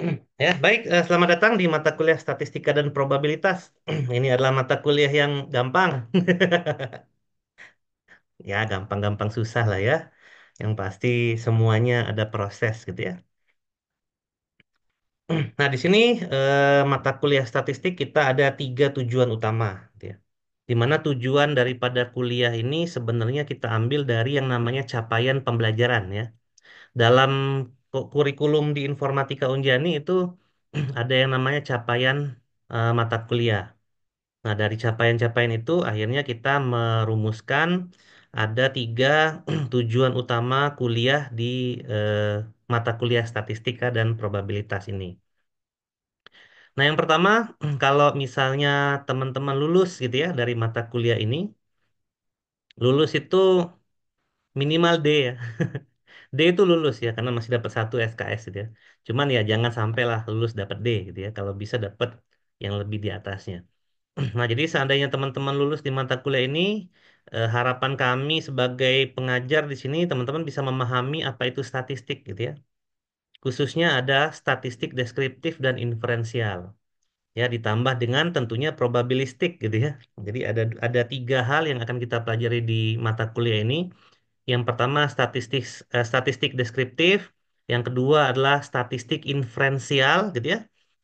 Hmm, ya, baik. Eh, selamat datang di mata kuliah Statistika dan Probabilitas. Ini adalah mata kuliah yang gampang. ya, gampang-gampang susah lah ya. Yang pasti semuanya ada proses gitu ya. Nah, di sini eh, mata kuliah statistik kita ada tiga tujuan utama. Gitu ya. Di mana tujuan daripada kuliah ini sebenarnya kita ambil dari yang namanya capaian pembelajaran ya. Dalam kurikulum di informatika Unjani itu ada yang namanya capaian uh, mata kuliah. Nah, dari capaian-capaian itu akhirnya kita merumuskan ada tiga tujuan utama kuliah di uh, mata kuliah statistika dan probabilitas ini. Nah, yang pertama, kalau misalnya teman-teman lulus gitu ya dari mata kuliah ini, lulus itu minimal D ya. D itu lulus ya karena masih dapat satu SKS gitu ya. Cuman ya jangan sampailah lulus dapat D gitu ya. Kalau bisa dapat yang lebih di atasnya. Nah, jadi seandainya teman-teman lulus di mata kuliah ini, eh, harapan kami sebagai pengajar di sini teman-teman bisa memahami apa itu statistik gitu ya. Khususnya ada statistik deskriptif dan inferensial. Ya, ditambah dengan tentunya probabilistik gitu ya. Jadi ada ada tiga hal yang akan kita pelajari di mata kuliah ini yang pertama statistik eh, statistik deskriptif, yang kedua adalah statistik inferensial gitu ya.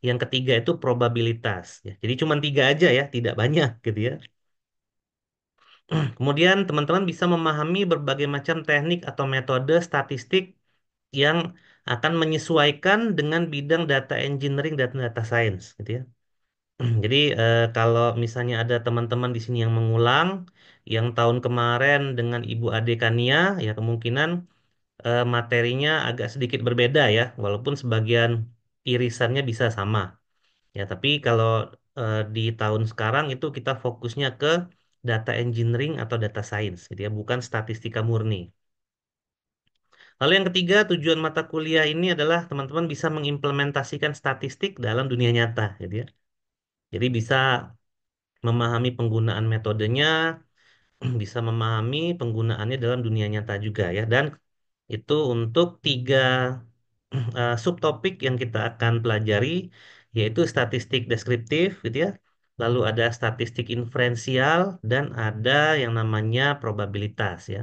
Yang ketiga itu probabilitas ya. Jadi cuma tiga aja ya, tidak banyak gitu ya. Kemudian teman-teman bisa memahami berbagai macam teknik atau metode statistik yang akan menyesuaikan dengan bidang data engineering dan data science gitu ya. Jadi eh, kalau misalnya ada teman-teman di sini yang mengulang, yang tahun kemarin dengan Ibu Ade Kania ya kemungkinan eh, materinya agak sedikit berbeda ya walaupun sebagian irisannya bisa sama ya tapi kalau eh, di tahun sekarang itu kita fokusnya ke data engineering atau data science gitu ya bukan statistika murni Lalu yang ketiga, tujuan mata kuliah ini adalah teman-teman bisa mengimplementasikan statistik dalam dunia nyata, gitu ya. Jadi bisa memahami penggunaan metodenya, bisa memahami penggunaannya dalam dunia nyata juga ya dan itu untuk tiga uh, subtopik yang kita akan pelajari yaitu statistik deskriptif gitu ya lalu ada statistik inferensial dan ada yang namanya probabilitas ya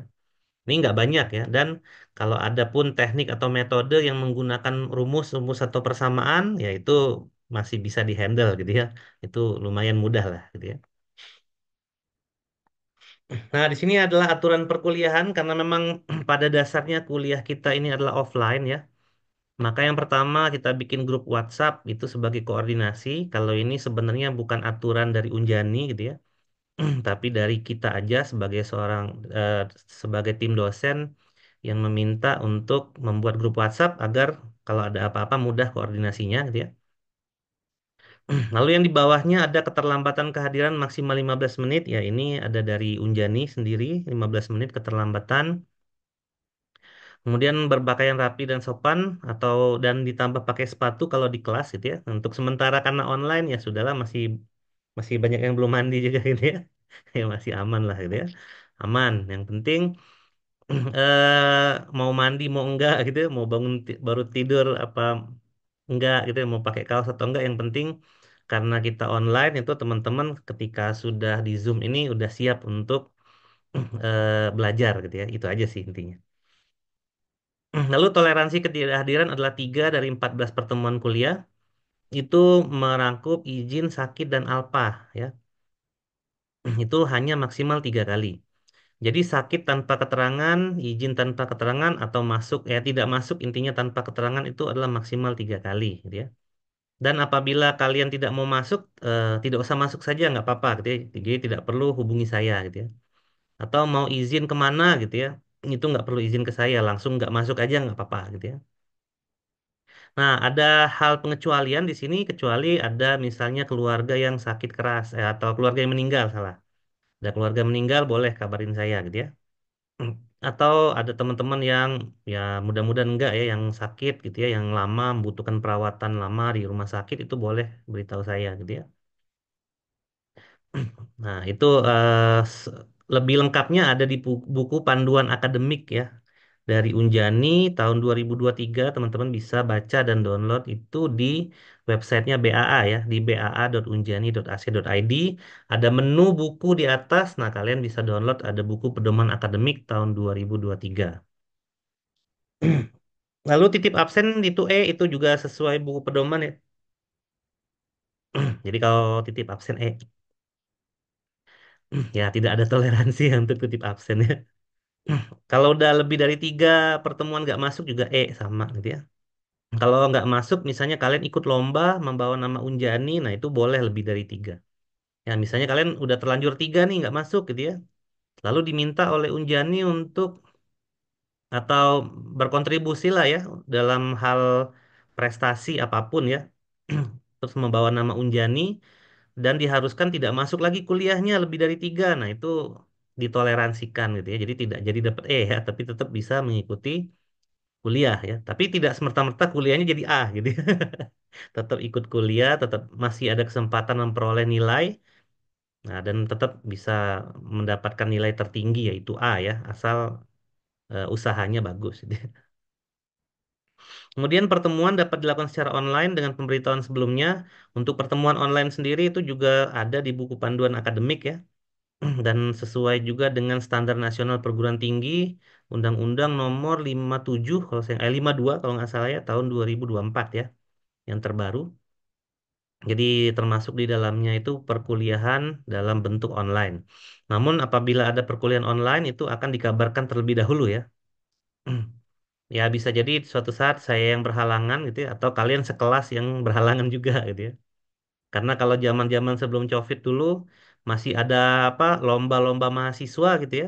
ini nggak banyak ya dan kalau ada pun teknik atau metode yang menggunakan rumus-rumus atau persamaan yaitu masih bisa dihandle gitu ya itu lumayan mudah lah gitu ya Nah, di sini adalah aturan perkuliahan karena memang pada dasarnya kuliah kita ini adalah offline ya. Maka yang pertama kita bikin grup WhatsApp itu sebagai koordinasi. Kalau ini sebenarnya bukan aturan dari Unjani gitu ya. Tapi dari kita aja sebagai seorang eh, sebagai tim dosen yang meminta untuk membuat grup WhatsApp agar kalau ada apa-apa mudah koordinasinya gitu ya. Lalu yang di bawahnya ada keterlambatan kehadiran maksimal 15 menit. Ya, ini ada dari Unjani sendiri, 15 menit keterlambatan. Kemudian berpakaian rapi dan sopan atau dan ditambah pakai sepatu kalau di kelas gitu ya. Untuk sementara karena online ya sudahlah masih masih banyak yang belum mandi juga gitu ya. ya masih aman lah gitu ya. Aman. Yang penting eh mau mandi mau enggak gitu, ya. mau bangun baru tidur apa enggak gitu ya, mau pakai kaos atau enggak yang penting karena kita online itu teman-teman ketika sudah di Zoom ini udah siap untuk eh, belajar gitu ya. Itu aja sih intinya. Lalu toleransi ketidakhadiran adalah tiga dari 14 pertemuan kuliah. Itu merangkup izin sakit dan alpa ya. Itu hanya maksimal tiga kali. Jadi sakit tanpa keterangan, izin tanpa keterangan atau masuk ya tidak masuk intinya tanpa keterangan itu adalah maksimal tiga kali gitu ya. Dan apabila kalian tidak mau masuk, eh, tidak usah masuk saja, nggak apa-apa, gitu ya. Jadi tidak perlu hubungi saya, gitu ya. Atau mau izin kemana, gitu ya, itu nggak perlu izin ke saya, langsung nggak masuk aja, nggak apa-apa, gitu ya. Nah, ada hal pengecualian di sini, kecuali ada misalnya keluarga yang sakit keras eh, atau keluarga yang meninggal, salah. Ada keluarga meninggal, boleh kabarin saya, gitu ya. Atau ada teman-teman yang ya mudah-mudahan enggak ya yang sakit gitu ya, yang lama membutuhkan perawatan lama di rumah sakit itu boleh beritahu saya gitu ya. Nah, itu uh, lebih lengkapnya ada di buku panduan akademik ya dari Unjani tahun 2023 teman-teman bisa baca dan download itu di websitenya BAA ya di baa.unjani.ac.id ada menu buku di atas nah kalian bisa download ada buku pedoman akademik tahun 2023 lalu titip absen itu E itu juga sesuai buku pedoman ya jadi kalau titip absen E ya tidak ada toleransi untuk titip absen ya Nah, hmm. Kalau udah lebih dari tiga pertemuan nggak masuk juga E sama gitu ya. Hmm. Kalau nggak masuk, misalnya kalian ikut lomba membawa nama Unjani, nah itu boleh lebih dari tiga. Ya, misalnya kalian udah terlanjur tiga nih nggak masuk gitu ya. Lalu diminta oleh Unjani untuk atau berkontribusi lah ya dalam hal prestasi apapun ya. Terus membawa nama Unjani dan diharuskan tidak masuk lagi kuliahnya lebih dari tiga. Nah itu ditoleransikan gitu ya. Jadi tidak jadi dapat E ya, tapi tetap bisa mengikuti kuliah ya. Tapi tidak semerta-merta kuliahnya jadi A gitu. Ya. tetap ikut kuliah, tetap masih ada kesempatan memperoleh nilai. Nah, dan tetap bisa mendapatkan nilai tertinggi yaitu A ya, asal uh, usahanya bagus gitu. Ya. Kemudian pertemuan dapat dilakukan secara online dengan pemberitahuan sebelumnya. Untuk pertemuan online sendiri itu juga ada di buku panduan akademik ya. dan sesuai juga dengan standar nasional perguruan tinggi Undang-Undang Nomor 57 kalau saya eh, 52 kalau nggak salah ya tahun 2024 ya yang terbaru. Jadi termasuk di dalamnya itu perkuliahan dalam bentuk online. Namun apabila ada perkuliahan online itu akan dikabarkan terlebih dahulu ya. Ya bisa jadi suatu saat saya yang berhalangan gitu ya, atau kalian sekelas yang berhalangan juga gitu ya. Karena kalau zaman-zaman sebelum Covid dulu masih ada apa lomba-lomba mahasiswa gitu ya.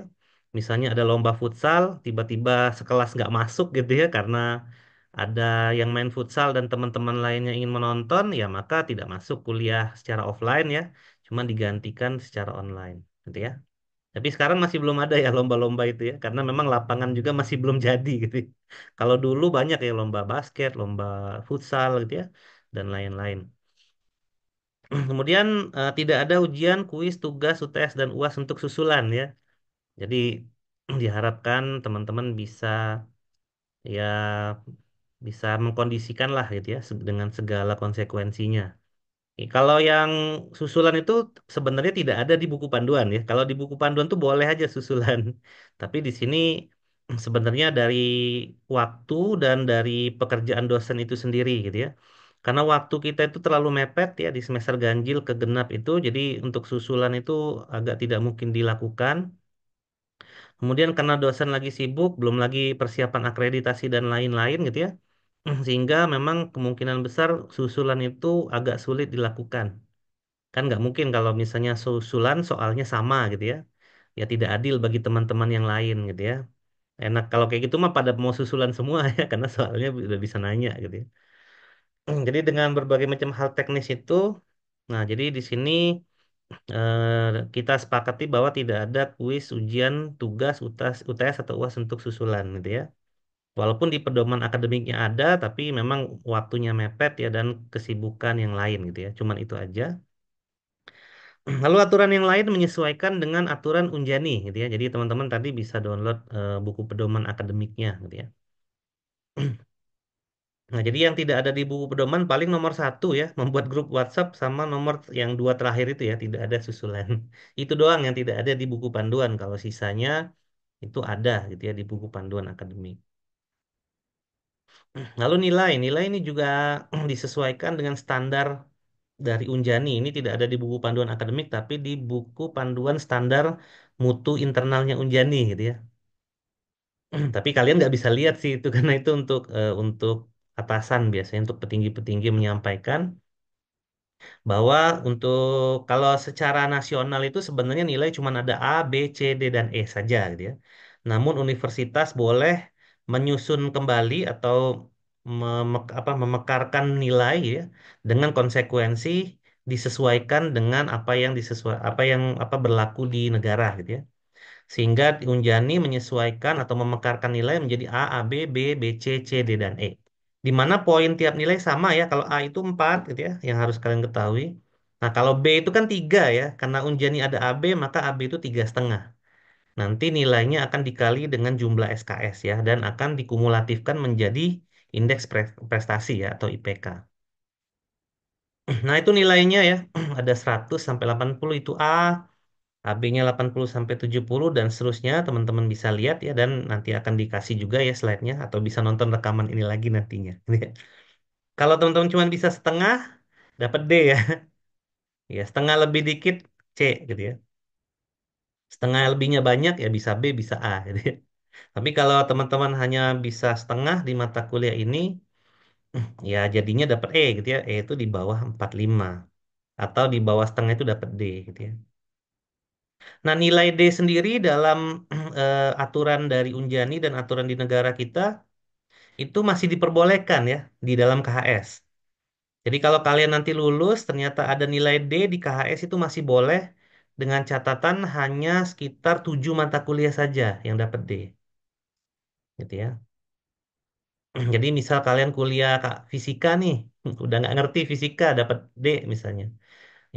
Misalnya ada lomba futsal, tiba-tiba sekelas nggak masuk gitu ya karena ada yang main futsal dan teman-teman lainnya ingin menonton, ya maka tidak masuk kuliah secara offline ya, cuman digantikan secara online gitu ya. Tapi sekarang masih belum ada ya lomba-lomba itu ya, karena memang lapangan juga masih belum jadi gitu. Ya. Kalau dulu banyak ya lomba basket, lomba futsal gitu ya, dan lain-lain. Kemudian uh, tidak ada ujian, kuis, tugas, UTS dan UAS untuk susulan ya. Jadi diharapkan teman-teman bisa ya bisa mengkondisikan lah gitu ya dengan segala konsekuensinya. Kalau yang susulan itu sebenarnya tidak ada di buku panduan ya. Kalau di buku panduan tuh boleh aja susulan. Tapi di sini sebenarnya dari waktu dan dari pekerjaan dosen itu sendiri gitu ya karena waktu kita itu terlalu mepet ya di semester ganjil ke genap itu jadi untuk susulan itu agak tidak mungkin dilakukan kemudian karena dosen lagi sibuk belum lagi persiapan akreditasi dan lain-lain gitu ya sehingga memang kemungkinan besar susulan itu agak sulit dilakukan kan nggak mungkin kalau misalnya susulan soalnya sama gitu ya ya tidak adil bagi teman-teman yang lain gitu ya enak kalau kayak gitu mah pada mau susulan semua ya karena soalnya udah bisa nanya gitu ya Hmm, jadi dengan berbagai macam hal teknis itu, nah jadi di sini eh, kita sepakati bahwa tidak ada kuis, ujian, tugas, UTS, UTS atau UAS untuk susulan gitu ya. Walaupun di pedoman akademiknya ada, tapi memang waktunya mepet ya dan kesibukan yang lain gitu ya. Cuman itu aja. Lalu aturan yang lain menyesuaikan dengan aturan Unjani gitu ya. Jadi teman-teman tadi bisa download eh, buku pedoman akademiknya gitu ya. Nah, jadi yang tidak ada di buku pedoman paling nomor satu ya, membuat grup WhatsApp sama nomor yang dua terakhir itu ya, tidak ada susulan. Itu doang yang tidak ada di buku panduan. Kalau sisanya itu ada gitu ya di buku panduan akademik. Lalu nilai, nilai ini juga disesuaikan dengan standar dari Unjani. Ini tidak ada di buku panduan akademik, tapi di buku panduan standar mutu internalnya Unjani gitu ya. Tapi kalian nggak bisa lihat sih itu karena itu untuk uh, untuk atasan biasanya untuk petinggi-petinggi menyampaikan bahwa untuk kalau secara nasional itu sebenarnya nilai cuma ada A, B, C, D dan E saja gitu ya. Namun universitas boleh menyusun kembali atau memek, apa, memekarkan nilai gitu ya dengan konsekuensi disesuaikan dengan apa yang disesuai apa yang apa berlaku di negara gitu ya. Sehingga Unjani menyesuaikan atau memekarkan nilai menjadi A, a b B, B, C, C, D dan E di mana poin tiap nilai sama ya. Kalau A itu 4 gitu ya, yang harus kalian ketahui. Nah, kalau B itu kan tiga ya. Karena unjani ada AB, maka AB itu tiga setengah. Nanti nilainya akan dikali dengan jumlah SKS ya, dan akan dikumulatifkan menjadi indeks prestasi ya, atau IPK. Nah, itu nilainya ya. Ada 100 sampai 80 itu A, AB-nya 80 sampai 70 dan seterusnya teman-teman bisa lihat ya dan nanti akan dikasih juga ya slide-nya atau bisa nonton rekaman ini lagi nantinya. Kalau teman-teman cuma bisa setengah dapat D ya. Ya, setengah lebih dikit C gitu ya. Setengah lebihnya banyak ya bisa B bisa A gitu ya. Tapi kalau teman-teman hanya bisa setengah di mata kuliah ini ya jadinya dapat E gitu ya. E itu di bawah 45 atau di bawah setengah itu dapat D gitu ya. Nah, nilai D sendiri dalam uh, aturan dari Unjani dan aturan di negara kita itu masih diperbolehkan ya di dalam KHS. Jadi kalau kalian nanti lulus ternyata ada nilai D di KHS itu masih boleh dengan catatan hanya sekitar 7 mata kuliah saja yang dapat D. Gitu ya. Jadi misal kalian kuliah Kak, fisika nih, udah nggak ngerti fisika dapat D misalnya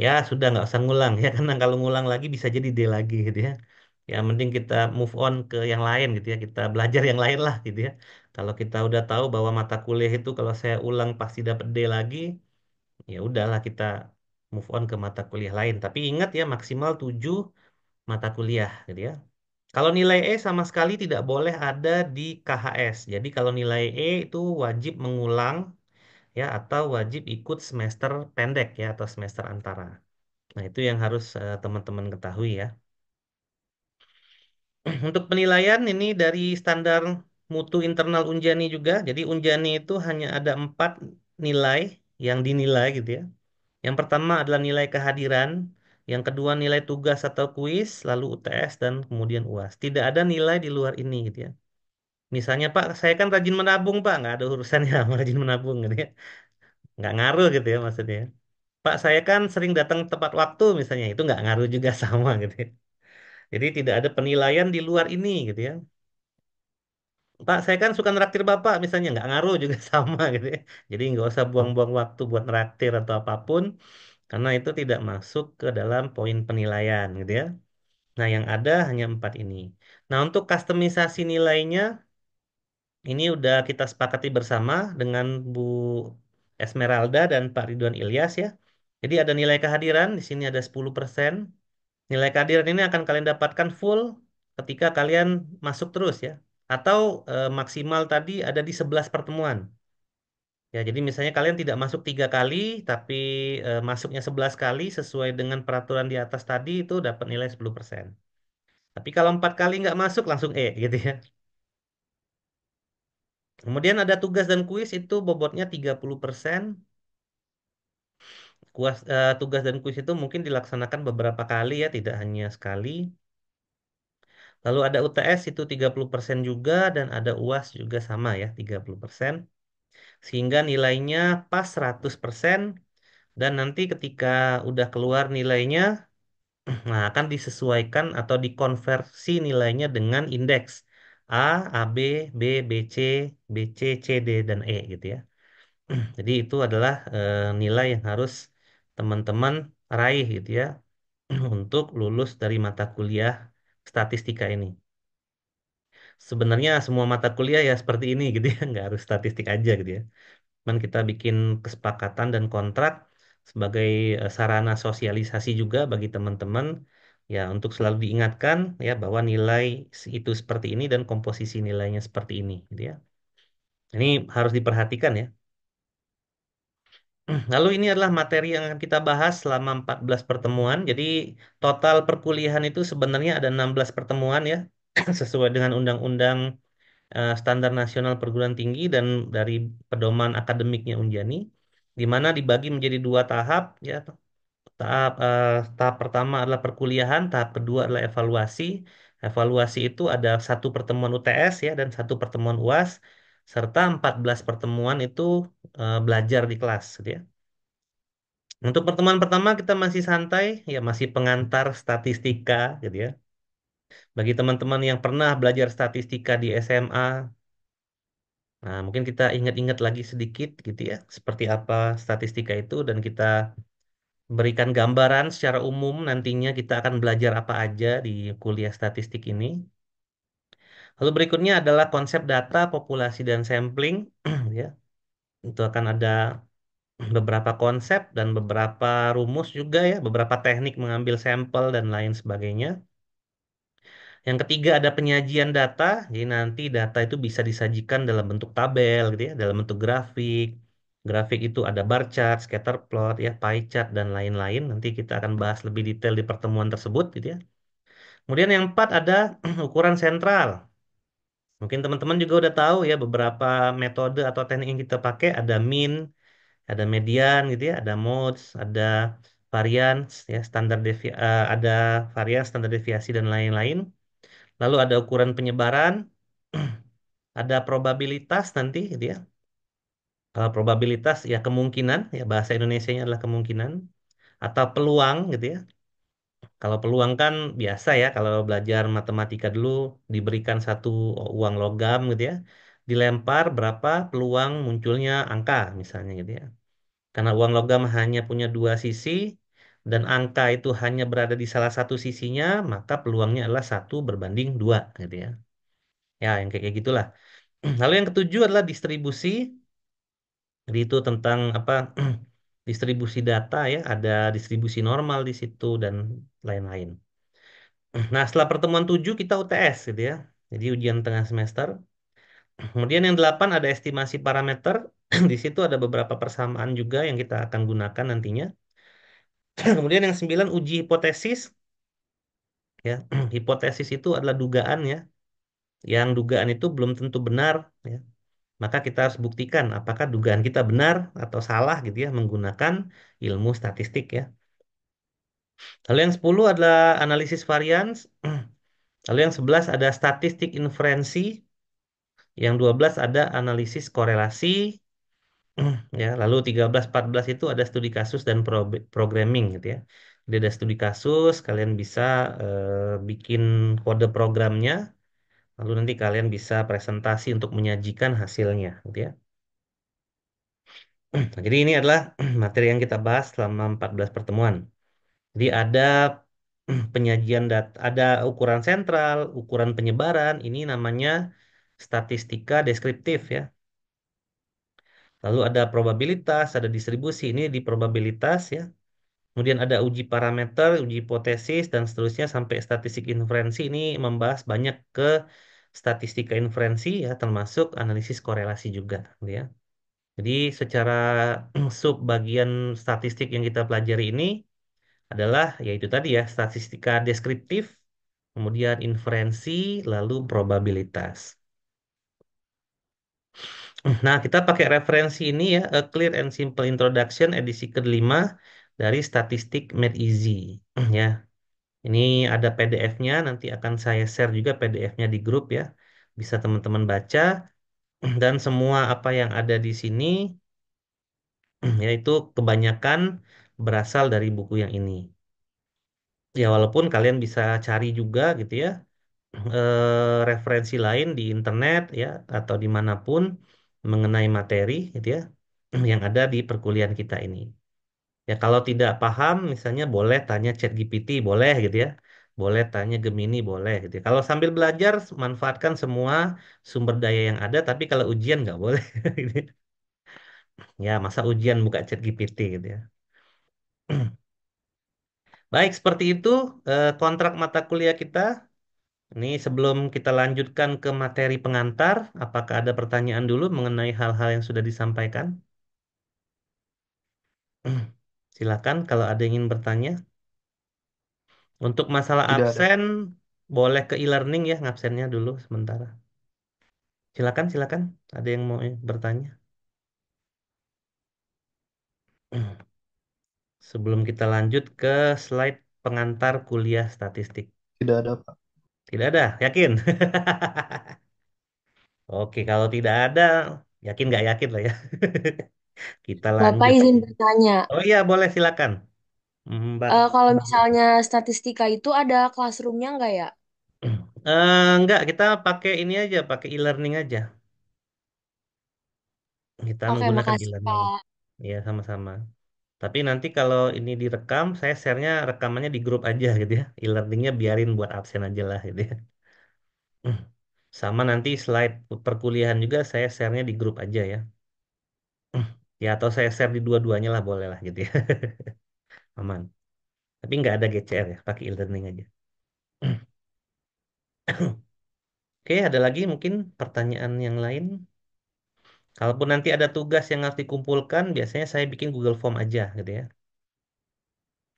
ya sudah nggak usah ngulang ya karena kalau ngulang lagi bisa jadi D lagi gitu ya ya mending kita move on ke yang lain gitu ya kita belajar yang lain lah gitu ya kalau kita udah tahu bahwa mata kuliah itu kalau saya ulang pasti dapat D lagi ya udahlah kita move on ke mata kuliah lain tapi ingat ya maksimal 7 mata kuliah gitu ya kalau nilai E sama sekali tidak boleh ada di KHS jadi kalau nilai E itu wajib mengulang ya atau wajib ikut semester pendek ya atau semester antara. Nah, itu yang harus eh, teman-teman uh, ketahui ya. Untuk penilaian ini dari standar mutu internal Unjani juga. Jadi Unjani itu hanya ada empat nilai yang dinilai gitu ya. Yang pertama adalah nilai kehadiran, yang kedua nilai tugas atau kuis, lalu UTS dan kemudian UAS. Tidak ada nilai di luar ini gitu ya. Misalnya Pak, saya kan rajin menabung Pak, nggak ada urusannya sama rajin menabung gitu ya. Nggak ngaruh gitu ya maksudnya. Pak, saya kan sering datang tepat waktu misalnya, itu nggak ngaruh juga sama gitu ya. Jadi tidak ada penilaian di luar ini gitu ya. Pak, saya kan suka neraktir Bapak misalnya, nggak ngaruh juga sama gitu ya. Jadi nggak usah buang-buang waktu buat neraktir atau apapun, karena itu tidak masuk ke dalam poin penilaian gitu ya. Nah, yang ada hanya empat ini. Nah, untuk customisasi nilainya, ini udah kita sepakati bersama dengan Bu Esmeralda dan Pak Ridwan Ilyas ya. Jadi ada nilai kehadiran, di sini ada 10%. Nilai kehadiran ini akan kalian dapatkan full ketika kalian masuk terus ya. Atau e, maksimal tadi ada di 11 pertemuan. Ya, jadi misalnya kalian tidak masuk tiga kali, tapi e, masuknya 11 kali sesuai dengan peraturan di atas tadi itu dapat nilai 10%. Tapi kalau empat kali nggak masuk langsung E gitu ya. Kemudian ada tugas dan kuis itu bobotnya 30%. Kuas, uh, tugas dan kuis itu mungkin dilaksanakan beberapa kali ya, tidak hanya sekali. Lalu ada UTS itu 30% juga dan ada UAS juga sama ya 30%. Sehingga nilainya pas 100% dan nanti ketika udah keluar nilainya nah akan disesuaikan atau dikonversi nilainya dengan indeks A, AB, B, C, B, C, C, D, dan E gitu ya. Jadi itu adalah e, nilai yang harus teman-teman raih gitu ya untuk lulus dari mata kuliah statistika ini. Sebenarnya semua mata kuliah ya seperti ini gitu ya, nggak harus statistik aja gitu ya. Cuman kita bikin kesepakatan dan kontrak sebagai eh, sarana sosialisasi juga bagi teman-teman ya untuk selalu diingatkan ya bahwa nilai itu seperti ini dan komposisi nilainya seperti ini gitu ya. Ini harus diperhatikan ya. Lalu ini adalah materi yang akan kita bahas selama 14 pertemuan. Jadi total perkuliahan itu sebenarnya ada 16 pertemuan ya sesuai dengan undang-undang eh, standar nasional perguruan tinggi dan dari pedoman akademiknya Unjani di mana dibagi menjadi dua tahap ya Tahap uh, tahap pertama adalah perkuliahan, tahap kedua adalah evaluasi. Evaluasi itu ada satu pertemuan UTS ya dan satu pertemuan UAS serta 14 pertemuan itu uh, belajar di kelas gitu ya. Untuk pertemuan pertama kita masih santai ya masih pengantar statistika gitu ya. Bagi teman-teman yang pernah belajar statistika di SMA Nah, mungkin kita ingat-ingat lagi sedikit gitu ya, seperti apa statistika itu dan kita berikan gambaran secara umum nantinya kita akan belajar apa aja di kuliah statistik ini. Lalu berikutnya adalah konsep data, populasi, dan sampling. ya. Itu akan ada beberapa konsep dan beberapa rumus juga ya, beberapa teknik mengambil sampel dan lain sebagainya. Yang ketiga ada penyajian data. Jadi nanti data itu bisa disajikan dalam bentuk tabel gitu ya, dalam bentuk grafik, grafik itu ada bar chart, scatter plot, ya pie chart dan lain-lain. Nanti kita akan bahas lebih detail di pertemuan tersebut, gitu ya. Kemudian yang empat ada ukuran sentral. Mungkin teman-teman juga udah tahu ya beberapa metode atau teknik yang kita pakai ada mean, ada median, gitu ya, ada modes, ada varian, ya standar devi uh, ada varian standar deviasi dan lain-lain. Lalu ada ukuran penyebaran, ada probabilitas nanti, gitu ya uh, probabilitas ya kemungkinan ya bahasa Indonesia-nya adalah kemungkinan atau peluang gitu ya. Kalau peluang kan biasa ya kalau belajar matematika dulu diberikan satu uang logam gitu ya. Dilempar berapa peluang munculnya angka misalnya gitu ya. Karena uang logam hanya punya dua sisi dan angka itu hanya berada di salah satu sisinya, maka peluangnya adalah satu berbanding dua gitu ya. Ya, yang kayak gitulah. Lalu yang ketujuh adalah distribusi jadi itu tentang apa distribusi data ya, ada distribusi normal di situ dan lain-lain. Nah, setelah pertemuan 7 kita UTS gitu ya. Jadi ujian tengah semester. Kemudian yang 8 ada estimasi parameter. di situ ada beberapa persamaan juga yang kita akan gunakan nantinya. Kemudian yang 9 uji hipotesis. Ya, hipotesis itu adalah dugaan ya. Yang dugaan itu belum tentu benar ya maka kita harus buktikan apakah dugaan kita benar atau salah gitu ya menggunakan ilmu statistik ya. Lalu yang 10 adalah analisis varians. Lalu yang 11 ada statistik inferensi. Yang 12 ada analisis korelasi. Ya, lalu 13 14 itu ada studi kasus dan pro programming gitu ya. Jadi ada studi kasus, kalian bisa uh, bikin kode programnya Lalu nanti kalian bisa presentasi untuk menyajikan hasilnya, gitu ya. Nah, jadi ini adalah materi yang kita bahas selama 14 pertemuan. Jadi ada penyajian data, ada ukuran sentral, ukuran penyebaran, ini namanya statistika deskriptif ya. Lalu ada probabilitas, ada distribusi, ini di probabilitas ya. Kemudian ada uji parameter, uji hipotesis, dan seterusnya sampai statistik inferensi ini membahas banyak ke statistika inferensi ya termasuk analisis korelasi juga gitu ya. Jadi secara sub bagian statistik yang kita pelajari ini adalah yaitu tadi ya statistika deskriptif, kemudian inferensi, lalu probabilitas. Nah, kita pakai referensi ini ya A Clear and Simple Introduction edisi ke kelima dari statistik Made Easy ya. Ini ada PDF-nya, nanti akan saya share juga PDF-nya di grup ya. Bisa teman-teman baca dan semua apa yang ada di sini yaitu kebanyakan berasal dari buku yang ini. Ya walaupun kalian bisa cari juga gitu ya eh, referensi lain di internet ya atau dimanapun mengenai materi gitu ya yang ada di perkuliahan kita ini. Ya kalau tidak paham misalnya boleh tanya Chat GPT, boleh gitu ya. Boleh tanya Gemini, boleh gitu ya. Kalau sambil belajar manfaatkan semua sumber daya yang ada tapi kalau ujian nggak boleh gitu ya. ya. masa ujian buka Chat GPT gitu ya. Baik, seperti itu eh, kontrak mata kuliah kita. Ini sebelum kita lanjutkan ke materi pengantar, apakah ada pertanyaan dulu mengenai hal-hal yang sudah disampaikan? Silakan kalau ada yang ingin bertanya. Untuk masalah Tidak ada. absen, boleh ke e-learning ya ngabsennya dulu sementara. Silakan, silakan. Ada yang mau bertanya? Sebelum kita lanjut ke slide pengantar kuliah statistik. Tidak ada, Pak. Tidak ada, yakin? Oke, kalau tidak ada, yakin nggak yakin lah ya. Kita Bapak izin bertanya, Oh iya, boleh silakan. Mhm, Mbak. uh, kalau misalnya statistika itu ada classroomnya nggak ya? Eh, enggak, kita pakai ini aja, pakai e-learning aja. Kita Oke, menggunakan makasih e-learning. Pak. Ya, sama-sama. Tapi nanti kalau ini direkam, saya share-nya rekamannya di grup aja gitu ya. E-learningnya biarin buat absen aja lah gitu ya. Sama nanti slide perkuliahan juga saya share-nya di grup aja ya ya atau saya share di dua-duanya lah boleh lah gitu ya aman tapi nggak ada GCR ya pakai e-learning aja oke ada lagi mungkin pertanyaan yang lain kalaupun nanti ada tugas yang harus dikumpulkan biasanya saya bikin Google Form aja gitu ya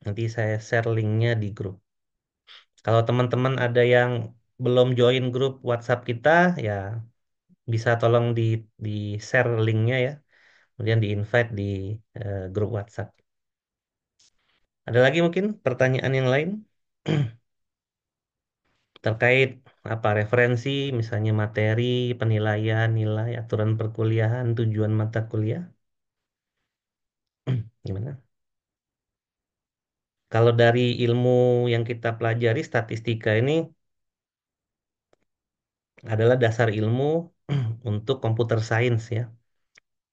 nanti saya share linknya di grup kalau teman-teman ada yang belum join grup WhatsApp kita ya bisa tolong di di share linknya ya kemudian di-invite di uh, grup WhatsApp. Ada lagi mungkin pertanyaan yang lain terkait apa referensi, misalnya materi, penilaian, nilai, aturan perkuliahan, tujuan mata kuliah. Gimana? Kalau dari ilmu yang kita pelajari statistika ini adalah dasar ilmu untuk computer science ya.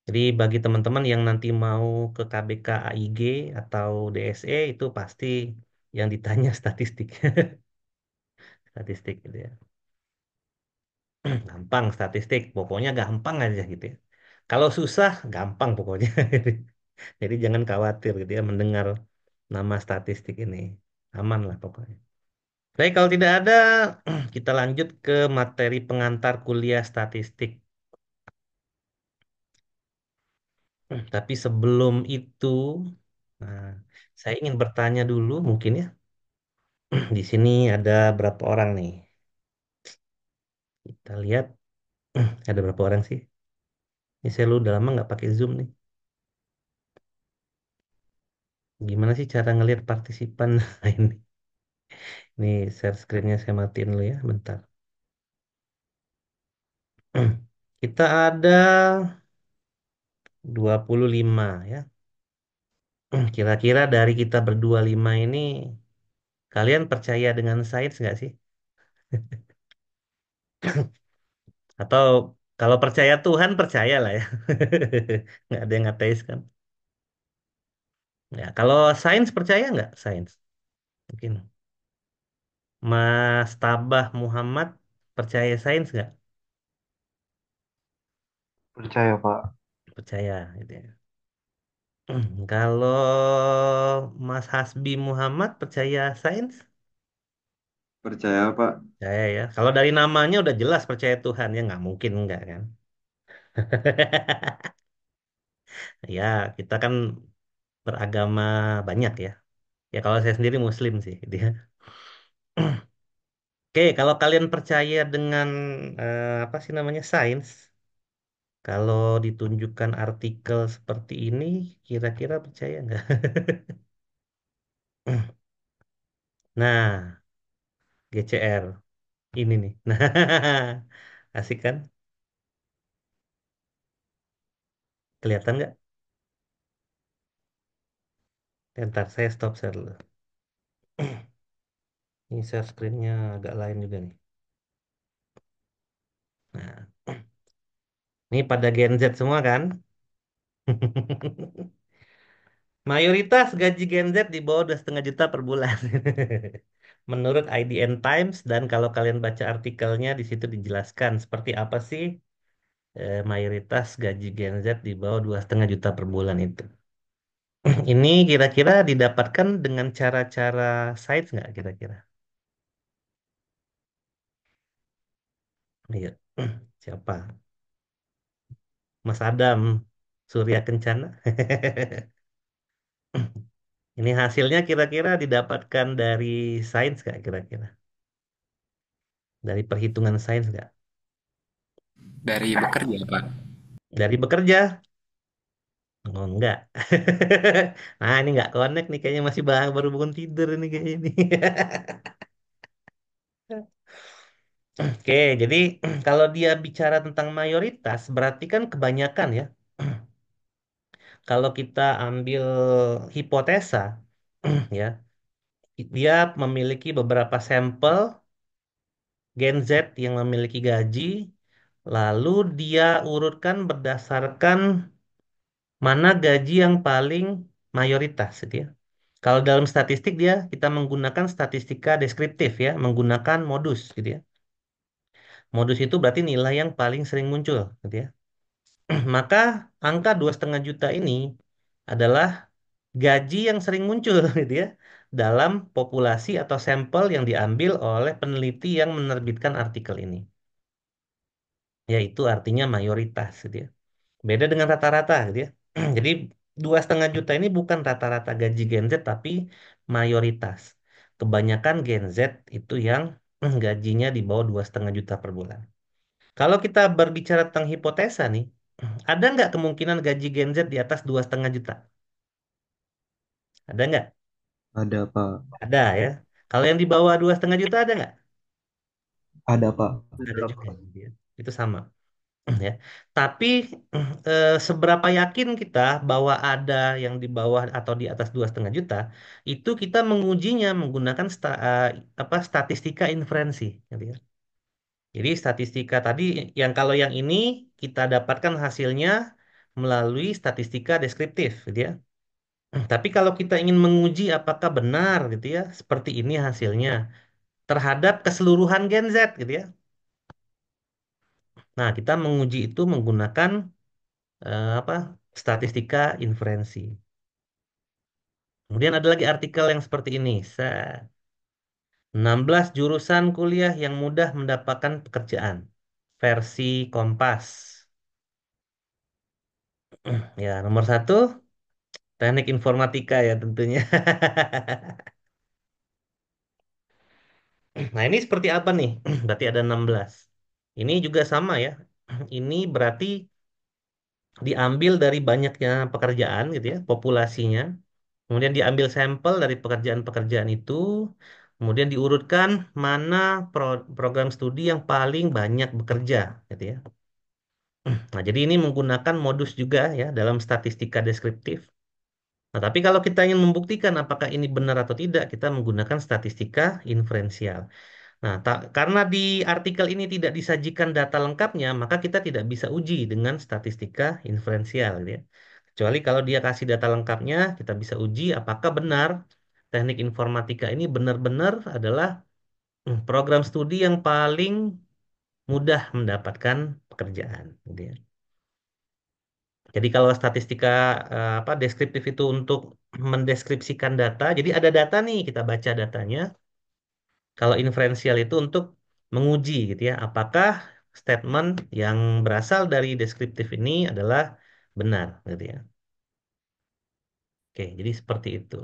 Jadi bagi teman-teman yang nanti mau ke KBK AIG atau DSE itu pasti yang ditanya statistik. statistik gitu ya. gampang statistik, pokoknya gampang aja gitu ya. Kalau susah, gampang pokoknya. Jadi jangan khawatir gitu ya mendengar nama statistik ini. Aman lah pokoknya. Baik, kalau tidak ada, kita lanjut ke materi pengantar kuliah statistik Hmm. Tapi sebelum itu, nah, saya ingin bertanya dulu mungkin ya. Di sini ada berapa orang nih? Kita lihat ada berapa orang sih? Ini saya lu udah lama nggak pakai Zoom nih. Gimana sih cara ngelihat partisipan nah, ini? Ini share screen-nya saya matiin dulu ya, bentar. Kita ada 25 ya. Kira-kira dari kita berdua lima ini, kalian percaya dengan sains nggak sih? Atau kalau percaya Tuhan, percaya lah ya. Nggak ada yang ateis kan. Ya, kalau sains percaya nggak sains? Mungkin. Mas Tabah Muhammad percaya sains nggak? Percaya Pak percaya gitu ya. Hmm, kalau Mas Hasbi Muhammad percaya sains? Percaya, apa? Percaya ya. Kalau dari namanya udah jelas percaya Tuhan ya nggak mungkin nggak kan? Ya kita kan beragama banyak ya. Ya kalau saya sendiri Muslim sih dia. Gitu ya. Oke, kalau kalian percaya dengan eh, apa sih namanya sains? Kalau ditunjukkan artikel seperti ini, kira-kira percaya nggak? Nah, GCR ini nih. Nah, asik kan? Kelihatan nggak? Bentar, ya, saya stop share dulu. Ini share screen-nya agak lain juga nih. Nah, ini pada Gen Z semua kan? Mayoritas gaji Gen Z di bawah dua setengah juta per bulan. Menurut IDN Times dan kalau kalian baca artikelnya di situ dijelaskan seperti apa sih eh, mayoritas gaji Gen Z di bawah dua setengah juta per bulan itu. Ini kira-kira didapatkan dengan cara-cara sites nggak kira-kira? Iya. Siapa? Mas Adam Surya Kencana. Ini hasilnya kira-kira didapatkan dari sains gak kira-kira? Dari perhitungan sains gak? Dari bekerja, Pak. Dari bekerja? Oh, enggak. Nah, ini nggak connect nih. Kayaknya masih baru bangun tidur ini kayaknya ini. Oke, jadi kalau dia bicara tentang mayoritas, berarti kan kebanyakan ya. Kalau kita ambil hipotesa, ya, dia memiliki beberapa sampel Gen Z yang memiliki gaji, lalu dia urutkan berdasarkan mana gaji yang paling mayoritas, gitu ya. Kalau dalam statistik dia kita menggunakan statistika deskriptif ya, menggunakan modus, gitu ya. Modus itu berarti nilai yang paling sering muncul, gitu ya. Maka angka dua setengah juta ini adalah gaji yang sering muncul, gitu ya, dalam populasi atau sampel yang diambil oleh peneliti yang menerbitkan artikel ini. Yaitu artinya mayoritas, gitu ya. Beda dengan rata-rata, gitu ya. Jadi dua setengah juta ini bukan rata-rata gaji Gen Z, tapi mayoritas. Kebanyakan Gen Z itu yang Eh, gajinya di bawah dua setengah juta per bulan. Kalau kita berbicara tentang hipotesa nih, ada nggak kemungkinan gaji Gen Z di atas dua setengah juta? Ada nggak? Ada Pak. Ada ya. Kalau yang di bawah dua setengah juta ada nggak? Ada Pak. Ada juga. Pak. Itu sama. ya. Tapi eh, seberapa yakin kita bahwa ada yang di bawah atau di atas dua setengah juta, itu kita mengujinya menggunakan sta, eh, apa statistika inferensi, gitu ya. Jadi statistika tadi yang kalau yang ini kita dapatkan hasilnya melalui statistika deskriptif, gitu ya. Tapi kalau kita ingin menguji apakah benar, gitu ya, seperti ini hasilnya terhadap keseluruhan gen Z, gitu ya Nah, kita menguji itu menggunakan eh, apa? statistika inferensi. Kemudian ada lagi artikel yang seperti ini. 16 jurusan kuliah yang mudah mendapatkan pekerjaan. Versi Kompas. Ya, nomor satu, teknik informatika ya tentunya. Nah, ini seperti apa nih? Berarti ada 16. Ini juga sama ya. Ini berarti diambil dari banyaknya pekerjaan gitu ya, populasinya. Kemudian diambil sampel dari pekerjaan-pekerjaan itu, kemudian diurutkan mana pro program studi yang paling banyak bekerja gitu ya. Nah, jadi ini menggunakan modus juga ya dalam statistika deskriptif. Nah, tapi kalau kita ingin membuktikan apakah ini benar atau tidak, kita menggunakan statistika inferensial. Nah, tak, karena di artikel ini tidak disajikan data lengkapnya, maka kita tidak bisa uji dengan statistika inferensial gitu ya. Kecuali kalau dia kasih data lengkapnya, kita bisa uji apakah benar teknik informatika ini benar-benar adalah hmm, program studi yang paling mudah mendapatkan pekerjaan gitu ya. Jadi kalau statistika eh, apa deskriptif itu untuk mendeskripsikan data, jadi ada data nih kita baca datanya, kalau inferensial itu untuk menguji gitu ya apakah statement yang berasal dari deskriptif ini adalah benar gitu ya. Oke, jadi seperti itu.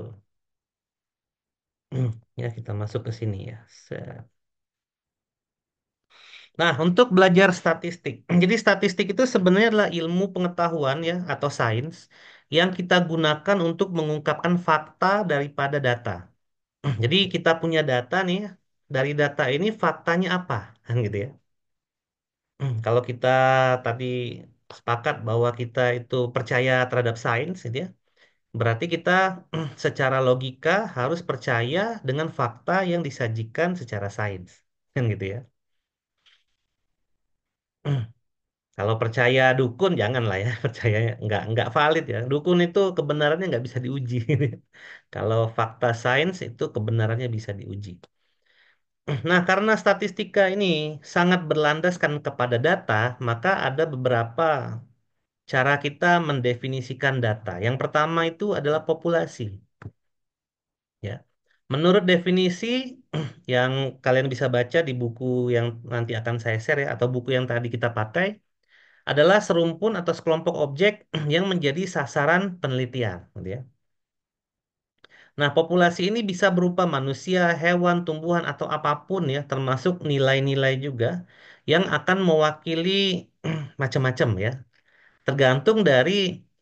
Hmm, ya, kita masuk ke sini ya. Nah, untuk belajar statistik. Jadi statistik itu sebenarnya adalah ilmu pengetahuan ya atau sains yang kita gunakan untuk mengungkapkan fakta daripada data. Jadi kita punya data nih ya, dari data ini faktanya apa kan gitu ya. Hmm, kalau kita tadi sepakat bahwa kita itu percaya terhadap sains gitu ya, berarti kita secara logika harus percaya dengan fakta yang disajikan secara sains kan gitu ya. Kalau percaya dukun jangan lah ya percaya nggak nggak valid ya dukun itu kebenarannya nggak bisa diuji. Gitu ya. Kalau fakta sains itu kebenarannya bisa diuji. Eh, nah, karena statistika ini sangat berlandaskan kepada data, maka ada beberapa cara kita mendefinisikan data. Yang pertama itu adalah populasi. Ya. Menurut definisi yang kalian bisa baca di buku yang nanti akan saya share ya, atau buku yang tadi kita pakai, adalah serumpun atau sekelompok objek yang menjadi sasaran penelitian. Gitu ya. Nah, populasi ini bisa berupa manusia, hewan, tumbuhan, atau apapun ya, termasuk nilai-nilai juga yang akan mewakili macam-macam ya. Tergantung dari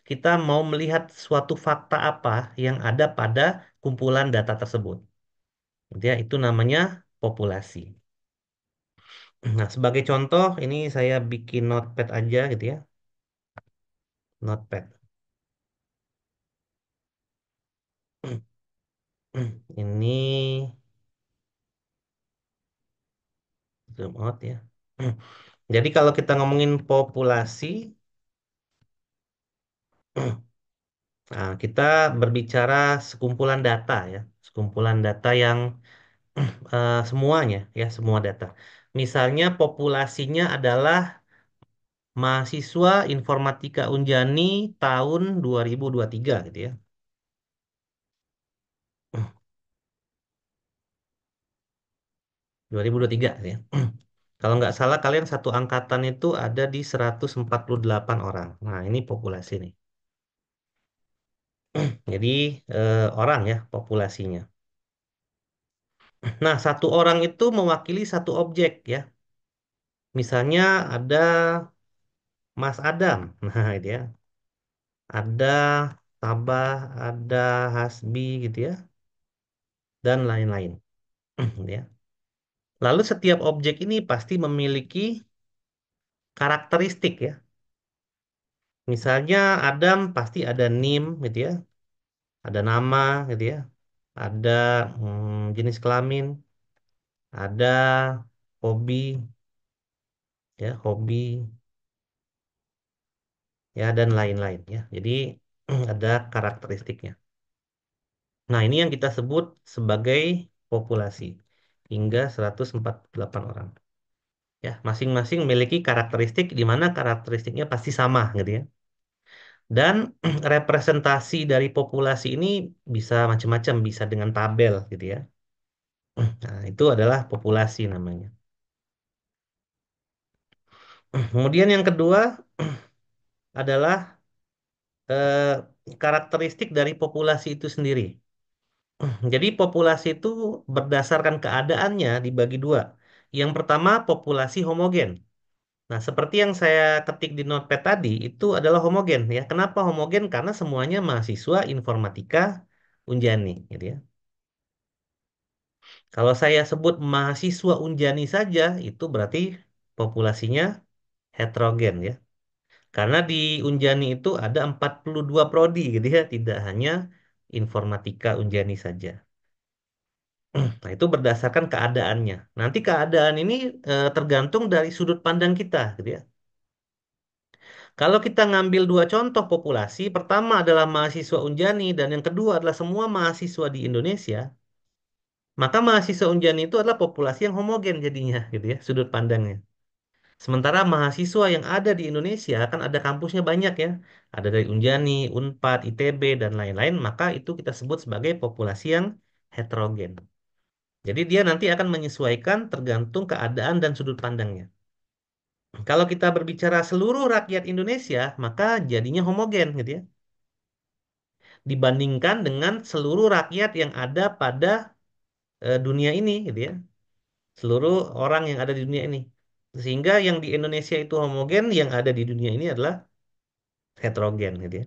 kita mau melihat suatu fakta apa yang ada pada kumpulan data tersebut. dia gitu ya, itu namanya populasi. Nah, sebagai contoh, ini saya bikin notepad aja gitu ya. Notepad. Ini zoom out ya. Jadi kalau kita ngomongin populasi, nah, kita berbicara sekumpulan data ya, sekumpulan data yang uh, semuanya ya, semua data. Misalnya populasinya adalah mahasiswa informatika Unjani tahun 2023 gitu ya. 2023 ya. Kalau nggak salah kalian satu angkatan itu ada di 148 orang. Nah, ini populasi nih. Jadi eh, orang ya populasinya. Nah, satu orang itu mewakili satu objek ya. Misalnya ada Mas Adam. Nah, itu ya. Ada Tabah, ada Hasbi gitu ya. Dan lain-lain. Gitu ya. -lain Lalu setiap objek ini pasti memiliki karakteristik ya. Misalnya Adam pasti ada nim gitu ya. Ada nama gitu ya. Ada hmm, jenis kelamin. Ada hobi. Ya, hobi. Ya, dan lain-lain ya. Jadi ada karakteristiknya. Nah, ini yang kita sebut sebagai populasi hingga 148 orang. Ya, masing-masing memiliki karakteristik di mana karakteristiknya pasti sama gitu ya. Dan representasi dari populasi ini bisa macam-macam, bisa dengan tabel gitu ya. Nah, itu adalah populasi namanya. Kemudian yang kedua adalah eh, karakteristik dari populasi itu sendiri. Jadi populasi itu berdasarkan keadaannya dibagi dua. Yang pertama populasi homogen. Nah, seperti yang saya ketik di Notepad tadi itu adalah homogen ya. Kenapa homogen? Karena semuanya mahasiswa informatika Unjani gitu ya. Kalau saya sebut mahasiswa Unjani saja itu berarti populasinya heterogen ya. Karena di Unjani itu ada 42 prodi gitu ya, tidak hanya informatika Unjani saja. Nah, itu berdasarkan keadaannya. Nanti keadaan ini e, tergantung dari sudut pandang kita, gitu ya. Kalau kita ngambil dua contoh populasi, pertama adalah mahasiswa Unjani dan yang kedua adalah semua mahasiswa di Indonesia, maka mahasiswa Unjani itu adalah populasi yang homogen jadinya, gitu ya, sudut pandangnya. Sementara mahasiswa yang ada di Indonesia kan ada kampusnya banyak ya, ada dari Unjani, Unpad, ITB dan lain-lain, maka itu kita sebut sebagai populasi yang heterogen. Jadi dia nanti akan menyesuaikan tergantung keadaan dan sudut pandangnya. Kalau kita berbicara seluruh rakyat Indonesia, maka jadinya homogen gitu ya. Dibandingkan dengan seluruh rakyat yang ada pada e, dunia ini gitu ya. Seluruh orang yang ada di dunia ini. Sehingga yang di Indonesia itu homogen, yang ada di dunia ini adalah heterogen gitu ya.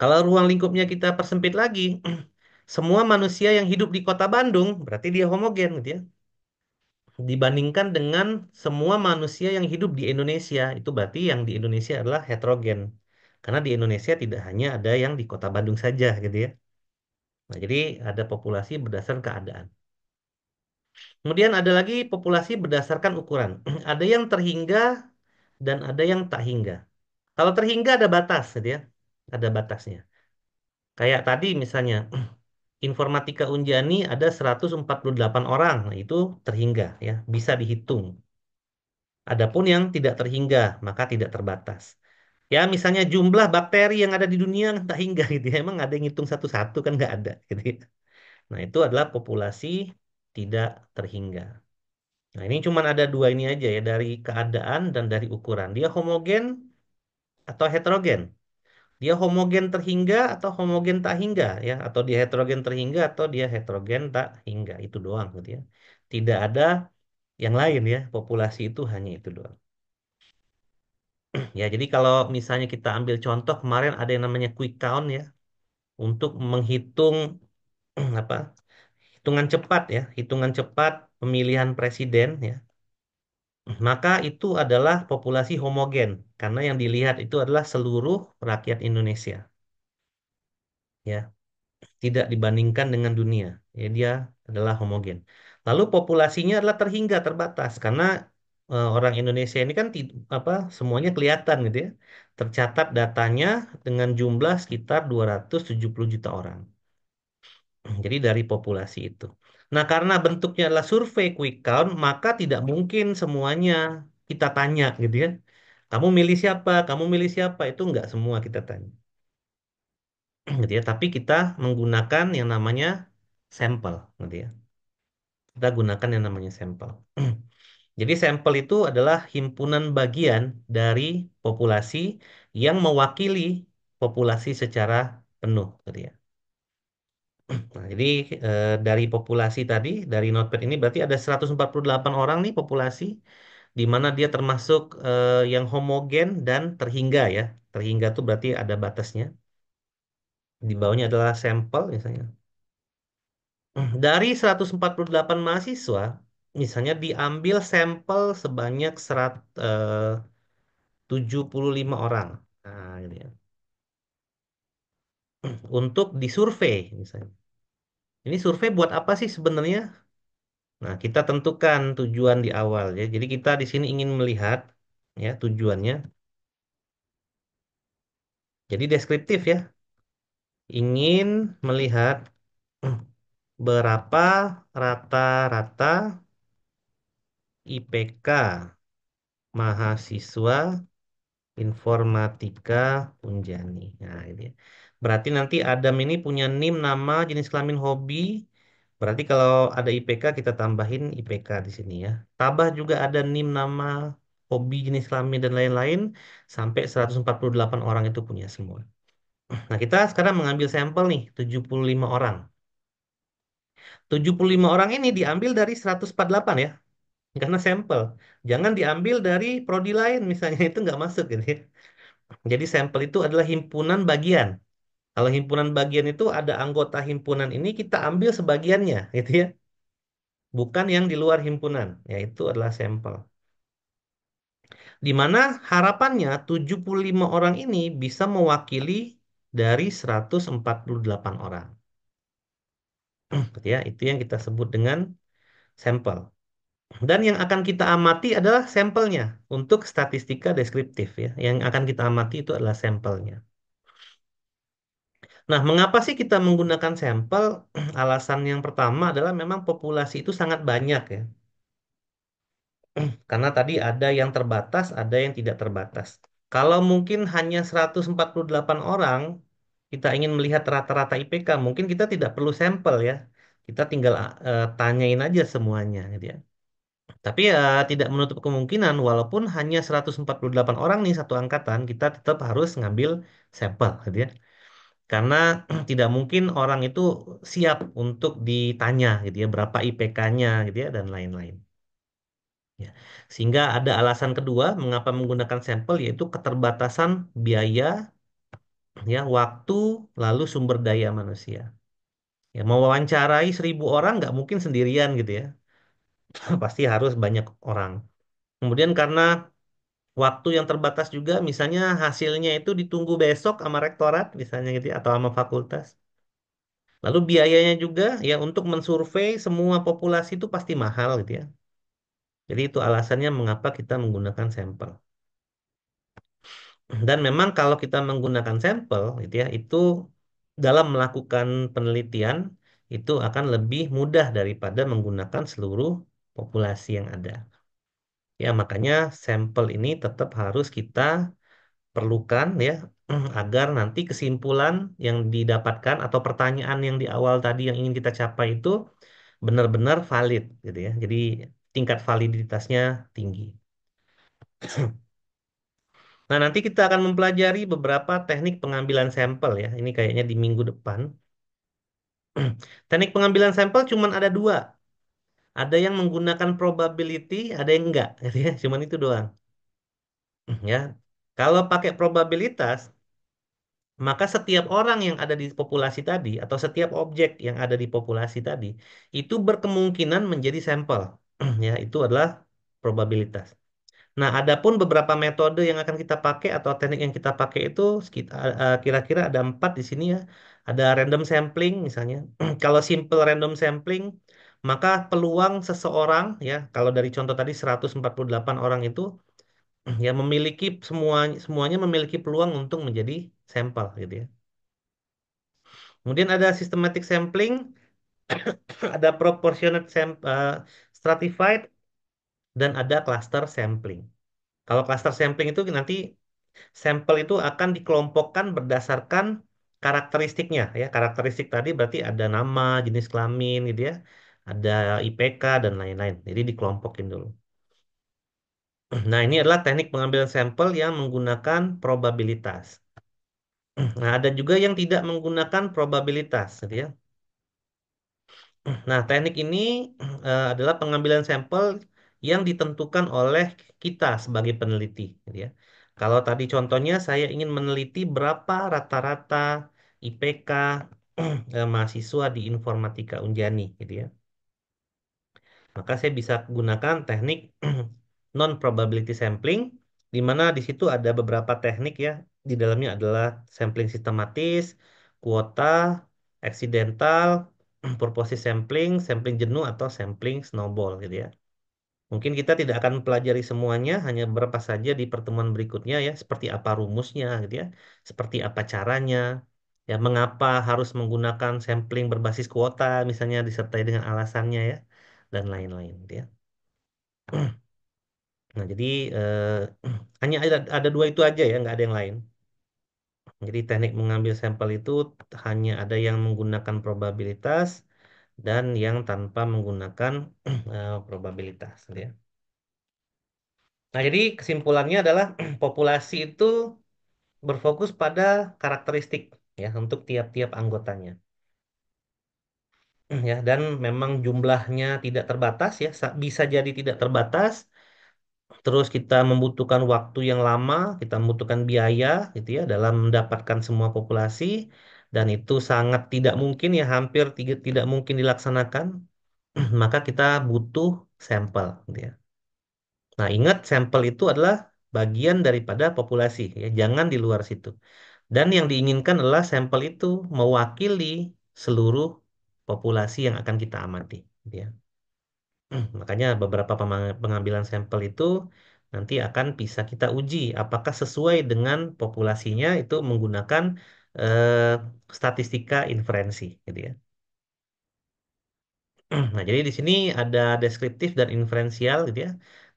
Kalau ruang lingkupnya kita persempit lagi, semua manusia yang hidup di kota Bandung berarti dia homogen gitu ya. Dibandingkan dengan semua manusia yang hidup di Indonesia, itu berarti yang di Indonesia adalah heterogen. Karena di Indonesia tidak hanya ada yang di kota Bandung saja gitu ya. Nah, jadi ada populasi berdasarkan keadaan. Kemudian ada lagi populasi berdasarkan ukuran. ada yang terhingga dan ada yang tak hingga. Kalau terhingga ada batas, gitu ya, ada batasnya. Kayak tadi misalnya informatika Unjani ada 148 orang, nah, itu terhingga, ya, bisa dihitung. Adapun yang tidak terhingga maka tidak terbatas. Ya, misalnya jumlah bakteri yang ada di dunia tak hingga gitu ya. Emang ada yang hitung satu-satu kan nggak ada gitu ya. Nah, itu adalah populasi tidak terhingga. Nah, ini cuma ada dua ini aja ya, dari keadaan dan dari ukuran. Dia homogen atau heterogen. Dia homogen terhingga atau homogen tak hingga ya, atau dia heterogen terhingga atau dia heterogen tak hingga. Itu doang gitu ya. Tidak ada yang lain ya, populasi itu hanya itu doang. ya, jadi kalau misalnya kita ambil contoh kemarin ada yang namanya quick count ya untuk menghitung apa? hitungan cepat ya, hitungan cepat pemilihan presiden ya. Maka itu adalah populasi homogen karena yang dilihat itu adalah seluruh rakyat Indonesia. Ya. Tidak dibandingkan dengan dunia. Ya dia adalah homogen. Lalu populasinya adalah terhingga terbatas karena eh, orang Indonesia ini kan apa semuanya kelihatan gitu ya. Tercatat datanya dengan jumlah sekitar 270 juta orang. Jadi dari populasi itu. Nah, karena bentuknya adalah survei quick count, maka tidak mungkin semuanya kita tanya gitu ya. Kamu milih siapa? Kamu milih siapa? Itu nggak semua kita tanya. Gitu ya. Tapi kita menggunakan yang namanya sampel gitu ya. Kita gunakan yang namanya sampel. Jadi sampel itu adalah himpunan bagian dari populasi yang mewakili populasi secara penuh gitu ya. Nah, jadi eh, dari populasi tadi, dari Notepad ini berarti ada 148 orang nih populasi, di mana dia termasuk eh, yang homogen dan terhingga ya. Terhingga tuh berarti ada batasnya. Di bawahnya adalah sampel misalnya. Dari 148 mahasiswa, misalnya diambil sampel sebanyak 175 eh, 75 orang. Nah, gitu ya untuk disurvei misalnya. Ini survei buat apa sih sebenarnya? Nah, kita tentukan tujuan di awal ya. Jadi kita di sini ingin melihat ya tujuannya. Jadi deskriptif ya. Ingin melihat berapa rata-rata IPK mahasiswa informatika Unjani. Nah, ini Berarti nanti Adam ini punya NIM nama jenis kelamin hobi. Berarti kalau ada IPK kita tambahin IPK di sini ya. Tabah juga ada NIM nama hobi jenis kelamin dan lain-lain sampai 148 orang itu punya semua. Nah, kita sekarang mengambil sampel nih 75 orang. 75 orang ini diambil dari 148 ya. Karena sampel. Jangan diambil dari prodi lain misalnya itu nggak masuk gitu ya. Jadi sampel itu adalah himpunan bagian. Kalau himpunan bagian itu ada anggota himpunan ini kita ambil sebagiannya, gitu ya. Bukan yang di luar himpunan, yaitu adalah sampel. Di mana harapannya 75 orang ini bisa mewakili dari 148 orang. ya, itu yang kita sebut dengan sampel. Dan yang akan kita amati adalah sampelnya untuk statistika deskriptif ya. Yang akan kita amati itu adalah sampelnya. Nah, mengapa sih kita menggunakan sampel? Alasan yang pertama adalah memang populasi itu sangat banyak ya. Karena tadi ada yang terbatas, ada yang tidak terbatas. Kalau mungkin hanya 148 orang, kita ingin melihat rata-rata IPK, mungkin kita tidak perlu sampel ya. Kita tinggal uh, tanyain aja semuanya gitu ya. Tapi ya tidak menutup kemungkinan walaupun hanya 148 orang nih satu angkatan, kita tetap harus ngambil sampel gitu ya karena tidak mungkin orang itu siap untuk ditanya gitu ya berapa IPK-nya gitu ya dan lain-lain. Ya. Sehingga ada alasan kedua mengapa menggunakan sampel yaitu keterbatasan biaya ya waktu lalu sumber daya manusia. Ya, wawancarai seribu orang nggak mungkin sendirian gitu ya. Pasti harus banyak orang. Kemudian karena waktu yang terbatas juga misalnya hasilnya itu ditunggu besok sama rektorat misalnya gitu ya, atau sama fakultas lalu biayanya juga ya untuk mensurvei semua populasi itu pasti mahal gitu ya jadi itu alasannya mengapa kita menggunakan sampel dan memang kalau kita menggunakan sampel gitu ya itu dalam melakukan penelitian itu akan lebih mudah daripada menggunakan seluruh populasi yang ada. Ya, makanya sampel ini tetap harus kita perlukan ya agar nanti kesimpulan yang didapatkan atau pertanyaan yang di awal tadi yang ingin kita capai itu benar-benar valid gitu ya. Jadi tingkat validitasnya tinggi. Nah, nanti kita akan mempelajari beberapa teknik pengambilan sampel ya. Ini kayaknya di minggu depan. Teknik pengambilan sampel cuma ada dua ada yang menggunakan probability, ada yang enggak, gitu ya. Cuman itu doang. Hmm, ya. Kalau pakai probabilitas, maka setiap orang yang ada di populasi tadi atau setiap objek yang ada di populasi tadi itu berkemungkinan menjadi sampel. ya, itu adalah probabilitas. Nah, adapun beberapa metode yang akan kita pakai atau teknik yang kita pakai itu eh, eh, kira-kira ada empat di sini ya. Ada random sampling misalnya. Kalau simple random sampling maka peluang seseorang ya kalau dari contoh tadi 148 orang itu ya memiliki semua semuanya memiliki peluang untuk menjadi sampel gitu ya. Kemudian ada systematic sampling, ada proportionate sample, uh, stratified dan ada cluster sampling. Kalau cluster sampling itu nanti sampel itu akan dikelompokkan berdasarkan karakteristiknya ya. Karakteristik tadi berarti ada nama, jenis kelamin gitu ya ada IPK dan lain-lain. Jadi dikelompokin dulu. Nah, ini adalah teknik pengambilan sampel yang menggunakan probabilitas. Nah, ada juga yang tidak menggunakan probabilitas, gitu ya. Nah, teknik ini uh, adalah pengambilan sampel yang ditentukan oleh kita sebagai peneliti, gitu ya. Kalau tadi contohnya saya ingin meneliti berapa rata-rata IPK eh, mahasiswa di informatika Unjani, gitu ya maka saya bisa gunakan teknik non probability sampling di mana di situ ada beberapa teknik ya di dalamnya adalah sampling sistematis, kuota, eksidental, purposive sampling, sampling jenuh atau sampling snowball gitu ya. Mungkin kita tidak akan pelajari semuanya, hanya beberapa saja di pertemuan berikutnya ya, seperti apa rumusnya gitu ya, seperti apa caranya, ya mengapa harus menggunakan sampling berbasis kuota misalnya disertai dengan alasannya ya dan lain-lain gitu ya. Nah, jadi eh, hanya ada, ada dua itu aja ya, nggak ada yang lain. Jadi teknik mengambil sampel itu hanya ada yang menggunakan probabilitas dan yang tanpa menggunakan eh, probabilitas gitu ya. Nah, jadi kesimpulannya adalah populasi itu berfokus pada karakteristik ya untuk tiap-tiap anggotanya. Hmm, ya dan memang jumlahnya tidak terbatas ya bisa jadi tidak terbatas terus kita membutuhkan waktu yang lama kita membutuhkan biaya gitu ya dalam mendapatkan semua populasi dan itu sangat tidak mungkin ya hampir tidak mungkin dilaksanakan maka kita butuh sampel gitu ya nah ingat sampel itu adalah bagian daripada populasi ya jangan di luar situ dan yang diinginkan adalah sampel itu mewakili seluruh populasi yang akan kita amati gitu ya. Hmm, makanya beberapa pengambilan sampel itu nanti akan bisa kita uji apakah sesuai dengan populasinya itu menggunakan eh, statistika inferensi gitu ya. Hmm, nah, jadi di sini ada deskriptif dan inferensial gitu ya.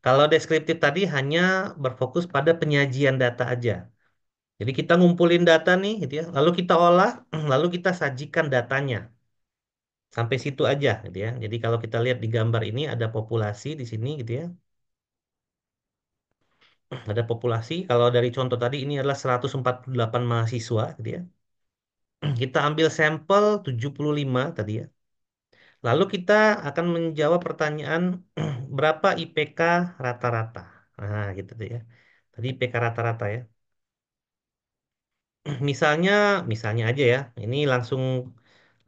Kalau deskriptif tadi hanya berfokus pada penyajian data aja. Jadi kita ngumpulin data nih gitu ya, lalu kita olah, lalu kita sajikan datanya sampai situ aja gitu ya. Jadi kalau kita lihat di gambar ini ada populasi di sini gitu ya. Ada populasi, kalau dari contoh tadi ini adalah 148 mahasiswa gitu ya. Kita ambil sampel 75 tadi ya. Lalu kita akan menjawab pertanyaan berapa IPK rata-rata. Nah, gitu ya. Tadi IPK rata-rata ya. Misalnya, misalnya aja ya. Ini langsung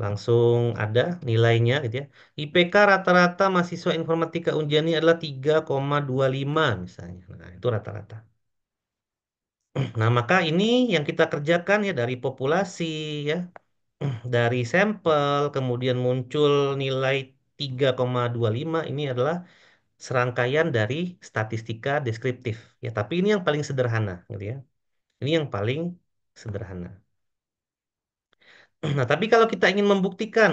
langsung ada nilainya gitu ya. IPK rata-rata mahasiswa informatika Unjani adalah 3,25 misalnya. Nah, itu rata-rata. Nah, maka ini yang kita kerjakan ya dari populasi ya, dari sampel kemudian muncul nilai 3,25 ini adalah serangkaian dari statistika deskriptif ya, tapi ini yang paling sederhana gitu ya. Ini yang paling sederhana. Nah, tapi kalau kita ingin membuktikan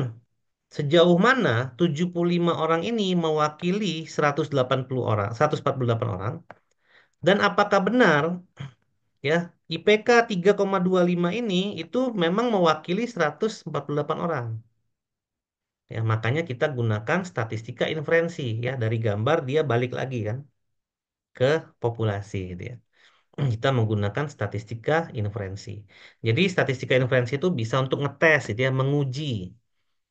sejauh mana 75 orang ini mewakili 180 orang, 148 orang dan apakah benar ya IPK 3,25 ini itu memang mewakili 148 orang. Ya, makanya kita gunakan statistika inferensi ya dari gambar dia balik lagi kan ke populasi gitu ya kita menggunakan statistika inferensi. Jadi statistika inferensi itu bisa untuk ngetes, gitu ya, menguji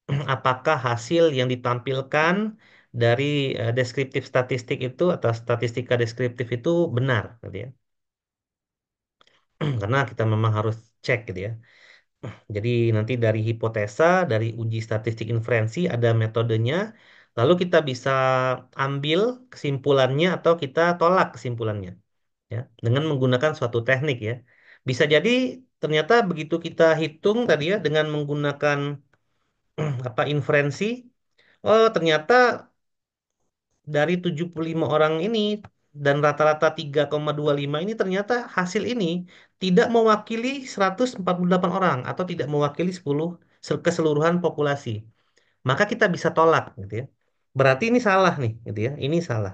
apakah hasil yang ditampilkan dari eh, deskriptif statistik itu atau statistika deskriptif itu benar, gitu ya. Karena kita memang harus cek, gitu ya. Jadi nanti dari hipotesa, dari uji statistik inferensi ada metodenya, lalu kita bisa ambil kesimpulannya atau kita tolak kesimpulannya ya dengan menggunakan suatu teknik ya bisa jadi ternyata begitu kita hitung tadi ya dengan menggunakan apa inferensi oh ternyata dari 75 orang ini dan rata-rata 3,25 ini ternyata hasil ini tidak mewakili 148 orang atau tidak mewakili 10 keseluruhan populasi. Maka kita bisa tolak gitu ya. Berarti ini salah nih gitu ya. Ini salah.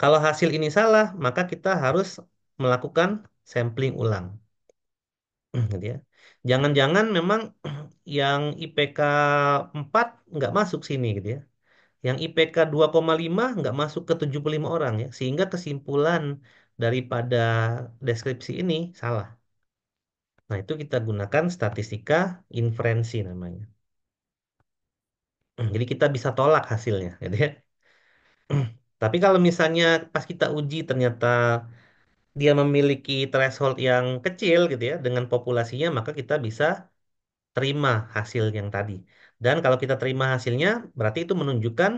Kalau hasil ini salah, maka kita harus melakukan sampling ulang. Hmm, gitu ya. Jangan-jangan memang yang IPK 4 nggak masuk sini gitu ya. Yang IPK 2,5 nggak masuk ke 75 orang ya. Sehingga kesimpulan daripada deskripsi ini salah. Nah itu kita gunakan statistika inferensi namanya. Hmm, jadi kita bisa tolak hasilnya gitu ya. Tapi kalau misalnya pas kita uji ternyata dia memiliki threshold yang kecil gitu ya dengan populasinya, maka kita bisa terima hasil yang tadi. Dan kalau kita terima hasilnya, berarti itu menunjukkan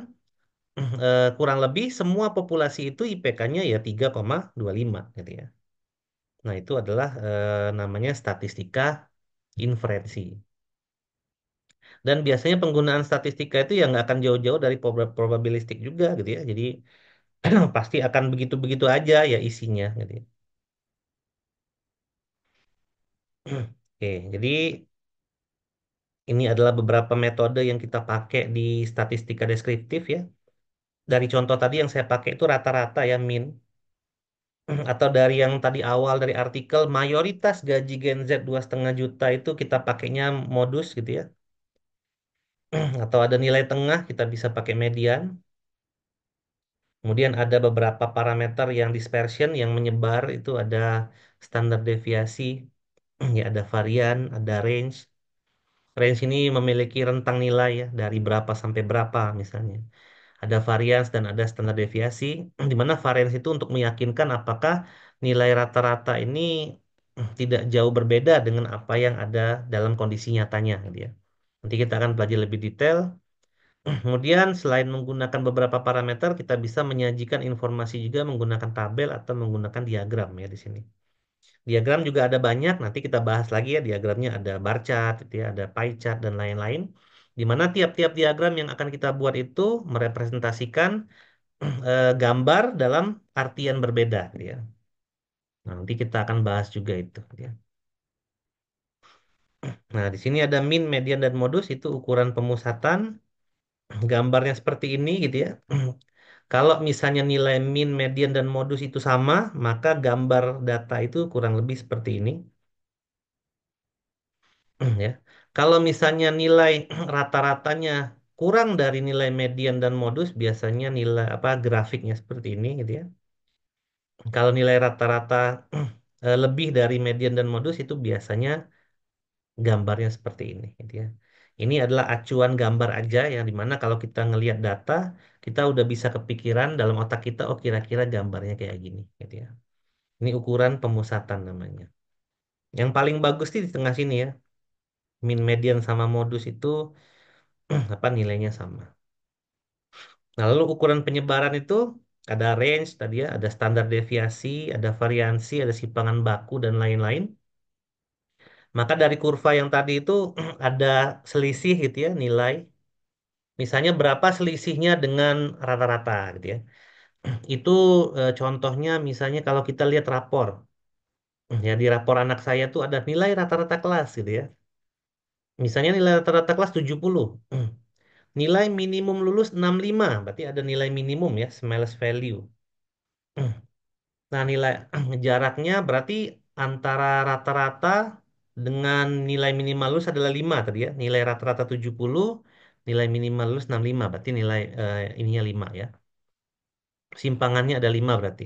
eh, kurang lebih semua populasi itu IPK-nya ya 3,25 gitu ya. Nah, itu adalah eh, namanya statistika inferensi dan biasanya penggunaan statistika itu yang nggak akan jauh-jauh dari probabilistik juga gitu ya jadi pasti akan begitu-begitu aja ya isinya gitu ya. Oke, jadi ini adalah beberapa metode yang kita pakai di statistika deskriptif ya. Dari contoh tadi yang saya pakai itu rata-rata ya min atau dari yang tadi awal dari artikel mayoritas gaji Gen Z dua setengah juta itu kita pakainya modus gitu ya atau ada nilai tengah kita bisa pakai median. Kemudian ada beberapa parameter yang dispersion yang menyebar itu ada standar deviasi, ya ada varian, ada range. Range ini memiliki rentang nilai ya dari berapa sampai berapa misalnya. Ada varians dan ada standar deviasi di mana varians itu untuk meyakinkan apakah nilai rata-rata ini tidak jauh berbeda dengan apa yang ada dalam kondisi nyatanya gitu ya. Nanti kita akan pelajari lebih detail. Kemudian selain menggunakan beberapa parameter, kita bisa menyajikan informasi juga menggunakan tabel atau menggunakan diagram ya di sini. Diagram juga ada banyak, nanti kita bahas lagi ya diagramnya ada bar chart, gitu ya, ada pie chart dan lain-lain. Di mana tiap-tiap diagram yang akan kita buat itu merepresentasikan eh, gambar dalam artian berbeda, gitu ya. Nah, nanti kita akan bahas juga itu. Gitu ya. Nah, di sini ada min, median, dan modus itu ukuran pemusatan. Gambarnya seperti ini gitu ya. Kalau misalnya nilai min, median, dan modus itu sama, maka gambar data itu kurang lebih seperti ini. ya. Kalau misalnya nilai rata-ratanya kurang dari nilai median dan modus, biasanya nilai apa grafiknya seperti ini gitu ya. Kalau nilai rata-rata eh, lebih dari median dan modus itu biasanya gambarnya seperti ini gitu ya. Ini adalah acuan gambar aja yang dimana kalau kita ngelihat data, kita udah bisa kepikiran dalam otak kita, oh kira-kira gambarnya kayak gini gitu ya. Ini ukuran pemusatan namanya. Yang paling bagus sih di tengah sini ya. Min median sama modus itu apa nilainya sama. Nah, lalu ukuran penyebaran itu ada range tadi ya, ada standar deviasi, ada variansi, ada simpangan baku dan lain-lain. Maka dari kurva yang tadi itu ada selisih gitu ya nilai. Misalnya berapa selisihnya dengan rata-rata gitu ya. Itu e, contohnya misalnya kalau kita lihat rapor. Ya di rapor anak saya tuh ada nilai rata-rata kelas gitu ya. Misalnya nilai rata-rata kelas 70. Nilai minimum lulus 65, berarti ada nilai minimum ya, Smiles value. Nah, nilai jaraknya berarti antara rata-rata dengan nilai minimal lulus adalah 5 tadi ya. Nilai rata-rata 70, nilai minimal lulus 65. Berarti nilai eh, ininya 5 ya. Simpangannya ada 5 berarti.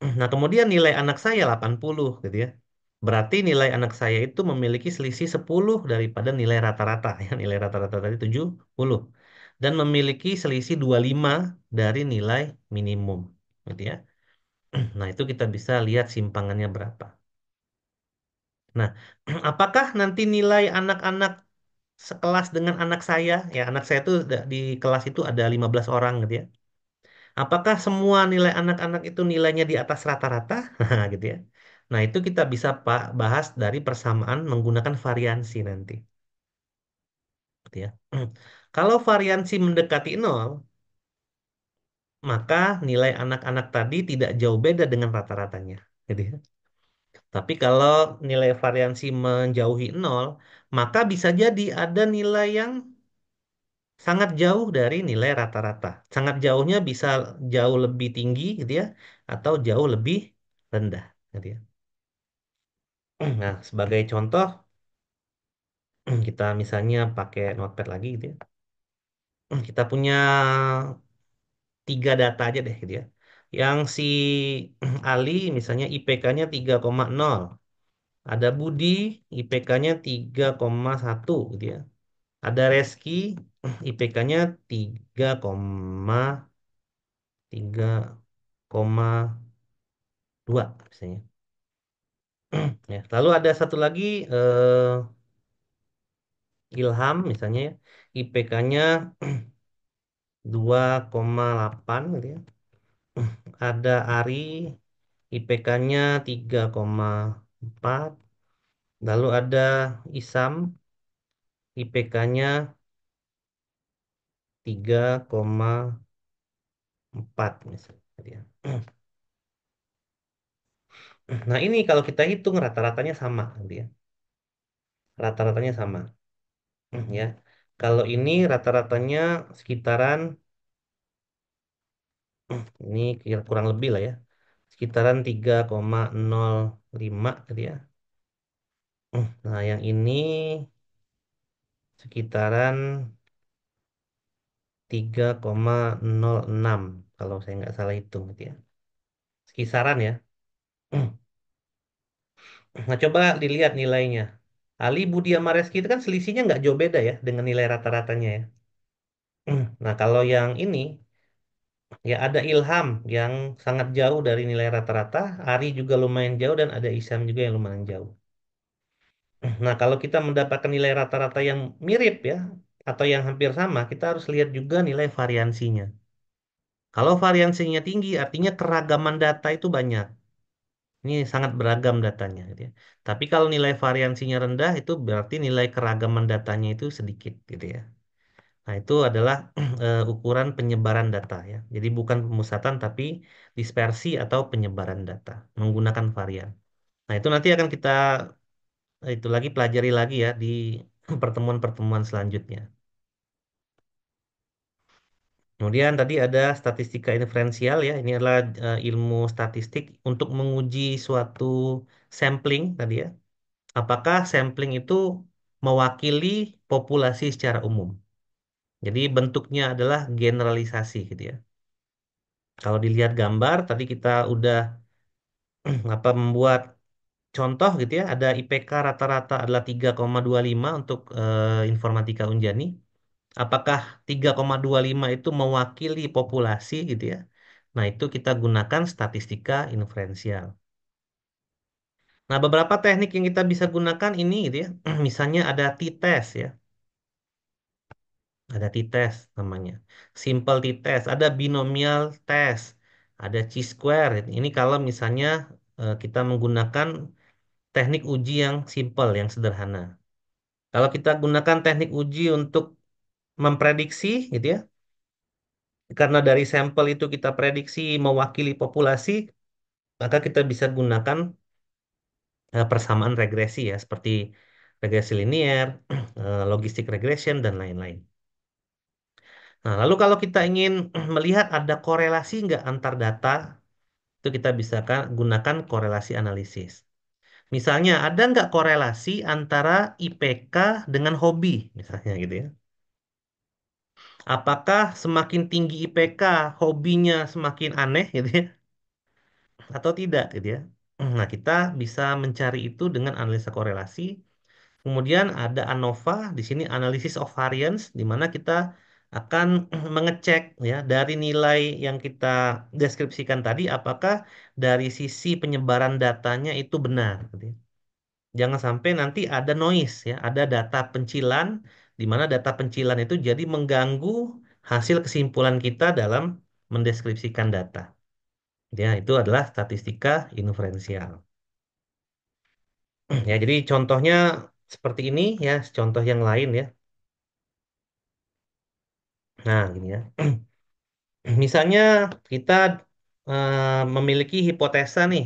Nah, kemudian nilai anak saya 80 gitu ya. Berarti nilai anak saya itu memiliki selisih 10 daripada nilai rata-rata ya. Nilai rata-rata tadi 70 dan memiliki selisih 25 dari nilai minimum gitu ya. Nah, itu kita bisa lihat simpangannya berapa. Nah, apakah nanti nilai anak-anak sekelas dengan anak saya, ya anak saya itu di kelas itu ada 15 orang gitu ya. Apakah semua nilai anak-anak itu nilainya di atas rata-rata? gitu ya. Nah, itu kita bisa Pak bahas dari persamaan menggunakan variansi nanti. Gitu ya. Kalau variansi mendekati nol, maka nilai anak-anak tadi tidak jauh beda dengan rata-ratanya. Gitu ya. Tapi kalau nilai variansi menjauhi nol, maka bisa jadi ada nilai yang sangat jauh dari nilai rata-rata. Sangat jauhnya bisa jauh lebih tinggi gitu ya, atau jauh lebih rendah gitu ya. Nah, sebagai contoh, kita misalnya pakai notepad lagi gitu ya. Kita punya tiga data aja deh gitu ya. Yang si Ali misalnya IPK-nya 3,0. Ada Budi IPK-nya 3,1 gitu ya. Ada Reski IPK-nya 3, 3,2 misalnya. ya, lalu ada satu lagi eh, Ilham misalnya ya, IPK-nya 2,8 gitu ya ada Ari IPK-nya 3,4. Lalu ada Isam IPK-nya 3,4 misalnya. Gitu ya. Nah, ini kalau kita hitung rata-ratanya sama gitu ya. Rata-ratanya sama. Ya. Kalau ini rata-ratanya sekitaran ini kurang lebih lah ya. Sekitaran 3,05 gitu ya. Nah, yang ini sekitaran 3,06 kalau saya nggak salah hitung gitu ya. Sekisaran ya. Nah, coba dilihat nilainya. Ali Budi sama itu kan selisihnya nggak jauh beda ya dengan nilai rata-ratanya ya. Nah, kalau yang ini ya ada Ilham yang sangat jauh dari nilai rata-rata, Ari juga lumayan jauh dan ada Isam juga yang lumayan jauh. Nah, kalau kita mendapatkan nilai rata-rata yang mirip ya atau yang hampir sama, kita harus lihat juga nilai variansinya. Kalau variansinya tinggi, artinya keragaman data itu banyak. Ini sangat beragam datanya. Gitu ya. Tapi kalau nilai variansinya rendah, itu berarti nilai keragaman datanya itu sedikit, gitu ya. Nah, itu adalah uh, ukuran penyebaran data ya. Jadi bukan pemusatan tapi dispersi atau penyebaran data menggunakan varian. Nah, itu nanti akan kita itu lagi pelajari lagi ya di pertemuan-pertemuan selanjutnya. Kemudian tadi ada statistika inferensial ya. Ini adalah uh, ilmu statistik untuk menguji suatu sampling tadi ya. Apakah sampling itu mewakili populasi secara umum? Jadi bentuknya adalah generalisasi gitu ya. Kalau dilihat gambar tadi kita udah apa membuat contoh gitu ya, ada IPK rata-rata adalah 3,25 untuk eh, informatika Unjani. Apakah 3,25 itu mewakili populasi gitu ya? Nah, itu kita gunakan statistika inferensial. Nah, beberapa teknik yang kita bisa gunakan ini gitu ya. Misalnya ada t-test ya ada t-test namanya. Simple t-test, ada binomial test, ada chi-square. Ini kalau misalnya eh, kita menggunakan teknik uji yang simple, yang sederhana. Kalau kita gunakan teknik uji untuk memprediksi gitu ya. Karena dari sampel itu kita prediksi mewakili populasi, maka kita bisa gunakan eh, persamaan regresi ya seperti regresi linier, eh, logistik regression dan lain-lain. Nah, lalu kalau kita ingin melihat ada korelasi nggak antar data, itu kita bisa gunakan korelasi analisis. Misalnya, ada nggak korelasi antara IPK dengan hobi, misalnya gitu ya. Apakah semakin tinggi IPK, hobinya semakin aneh gitu ya? Atau tidak gitu ya? Nah, kita bisa mencari itu dengan analisa korelasi. Kemudian ada ANOVA, di sini analisis of variance, di mana kita akan mengecek ya dari nilai yang kita deskripsikan tadi apakah dari sisi penyebaran datanya itu benar. Jangan sampai nanti ada noise ya, ada data pencilan di mana data pencilan itu jadi mengganggu hasil kesimpulan kita dalam mendeskripsikan data. Ya, itu adalah statistika inferensial. Ya, jadi contohnya seperti ini ya, contoh yang lain ya. Nah, gini ya. Misalnya kita uh, memiliki hipotesa nih,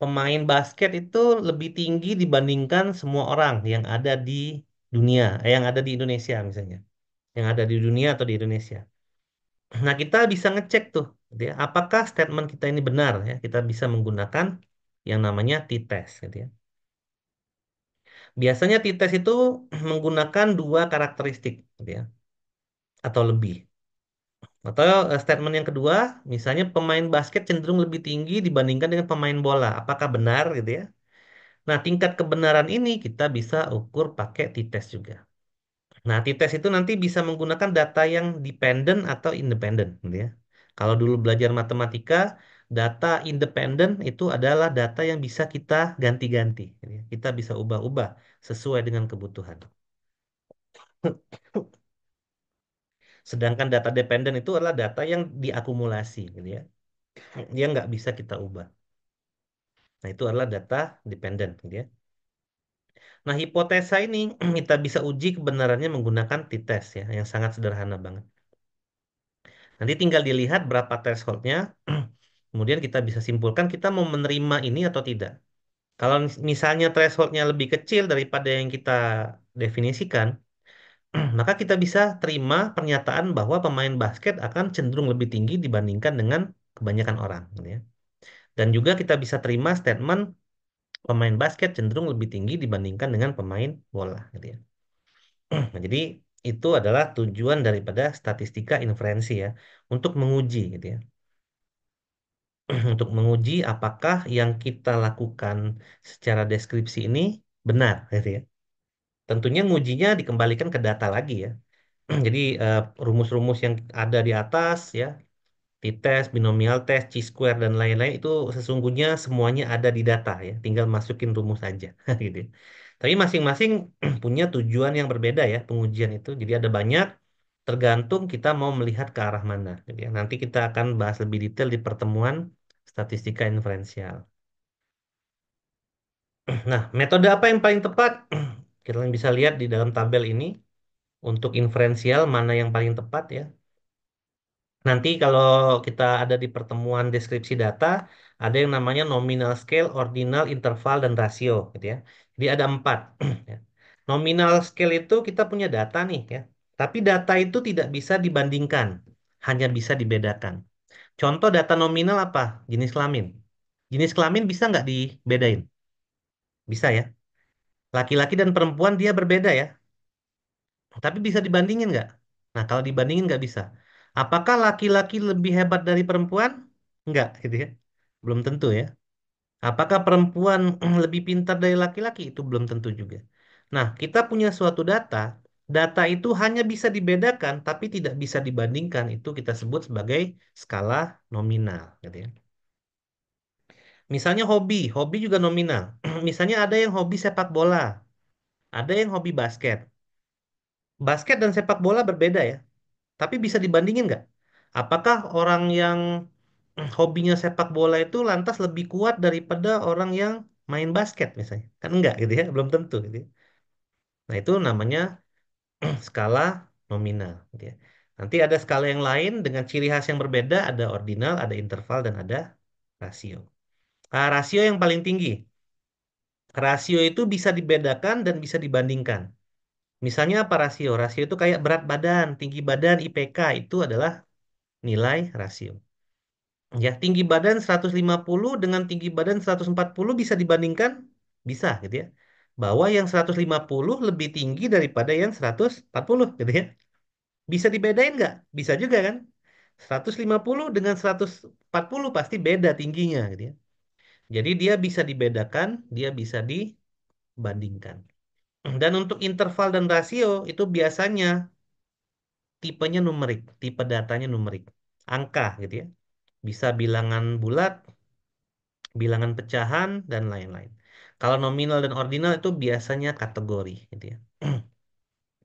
pemain basket itu lebih tinggi dibandingkan semua orang yang ada di dunia, eh, yang ada di Indonesia misalnya, yang ada di dunia atau di Indonesia. Nah, kita bisa ngecek tuh, gitu ya, apakah statement kita ini benar ya. Kita bisa menggunakan yang namanya t-test, gitu ya. Biasanya t-test itu menggunakan dua karakteristik, gitu ya atau lebih. Atau eh, statement yang kedua, misalnya pemain basket cenderung lebih tinggi dibandingkan dengan pemain bola. Apakah benar gitu ya? Nah, tingkat kebenaran ini kita bisa ukur pakai t-test juga. Nah, t-test itu nanti bisa menggunakan data yang dependent atau independent gitu ya. Kalau dulu belajar matematika, data independen itu adalah data yang bisa kita ganti-ganti. Gitu ya. Kita bisa ubah-ubah sesuai dengan kebutuhan. Sedangkan data dependen itu adalah data yang diakumulasi, gitu ya. Dia nggak bisa kita ubah. Nah, itu adalah data dependen, gitu ya. Nah, hipotesa ini kita bisa uji kebenarannya menggunakan t-test ya, yang sangat sederhana banget. Nanti tinggal dilihat berapa thresholdnya, kemudian kita bisa simpulkan kita mau menerima ini atau tidak. Kalau misalnya thresholdnya lebih kecil daripada yang kita definisikan, maka kita bisa terima pernyataan bahwa pemain basket akan cenderung lebih tinggi dibandingkan dengan kebanyakan orang. Gitu ya. Dan juga kita bisa terima statement pemain basket cenderung lebih tinggi dibandingkan dengan pemain bola. Gitu ya. nah, jadi itu adalah tujuan daripada statistika inferensi ya untuk menguji gitu ya untuk menguji apakah yang kita lakukan secara deskripsi ini benar gitu ya tentunya ngujinya dikembalikan ke data lagi ya. Jadi eh, rumus-rumus yang ada di atas ya, t-test, binomial test, chi square dan lain-lain itu sesungguhnya semuanya ada di data ya, tinggal masukin rumus aja gitu. Tapi masing-masing punya tujuan yang berbeda ya pengujian itu. Jadi ada banyak tergantung kita mau melihat ke arah mana. Jadi gitu ya. nanti kita akan bahas lebih detail di pertemuan statistika inferensial. Nah, metode apa yang paling tepat? Kita bisa lihat di dalam tabel ini untuk inferensial mana yang paling tepat ya. Nanti kalau kita ada di pertemuan deskripsi data, ada yang namanya nominal scale, ordinal, interval, dan rasio gitu ya. Jadi ada empat. Ya. nominal scale itu kita punya data nih ya. Tapi data itu tidak bisa dibandingkan, hanya bisa dibedakan. Contoh data nominal apa? Jenis kelamin. Jenis kelamin bisa nggak dibedain? Bisa ya. Laki-laki dan perempuan dia berbeda ya. Tapi bisa dibandingin nggak? Nah, kalau dibandingin nggak bisa. Apakah laki-laki lebih hebat dari perempuan? Nggak, gitu ya. Belum tentu ya. Apakah perempuan lebih pintar dari laki-laki? Itu belum tentu juga. Nah, kita punya suatu data. Data itu hanya bisa dibedakan, tapi tidak bisa dibandingkan. Itu kita sebut sebagai skala nominal, gitu ya. Misalnya hobi, hobi juga nominal. Misalnya ada yang hobi sepak bola, ada yang hobi basket. Basket dan sepak bola berbeda ya, tapi bisa dibandingin nggak? Apakah orang yang hobinya sepak bola itu lantas lebih kuat daripada orang yang main basket misalnya? Kan enggak gitu ya, belum tentu gitu ya. Nah itu namanya skala nominal gitu ya. Nanti ada skala yang lain dengan ciri khas yang berbeda, ada ordinal, ada interval, dan ada rasio uh, rasio yang paling tinggi. Rasio itu bisa dibedakan dan bisa dibandingkan. Misalnya apa rasio? Rasio itu kayak berat badan, tinggi badan, IPK itu adalah nilai rasio. Ya, tinggi badan 150 dengan tinggi badan 140 bisa dibandingkan? Bisa gitu ya. Bahwa yang 150 lebih tinggi daripada yang 140 gitu ya. Bisa dibedain nggak? Bisa juga kan? 150 dengan 140 pasti beda tingginya gitu ya. Jadi dia bisa dibedakan, dia bisa dibandingkan. Dan untuk interval dan rasio itu biasanya tipenya numerik, tipe datanya numerik, angka gitu ya. Bisa bilangan bulat, bilangan pecahan dan lain-lain. Kalau nominal dan ordinal itu biasanya kategori gitu ya.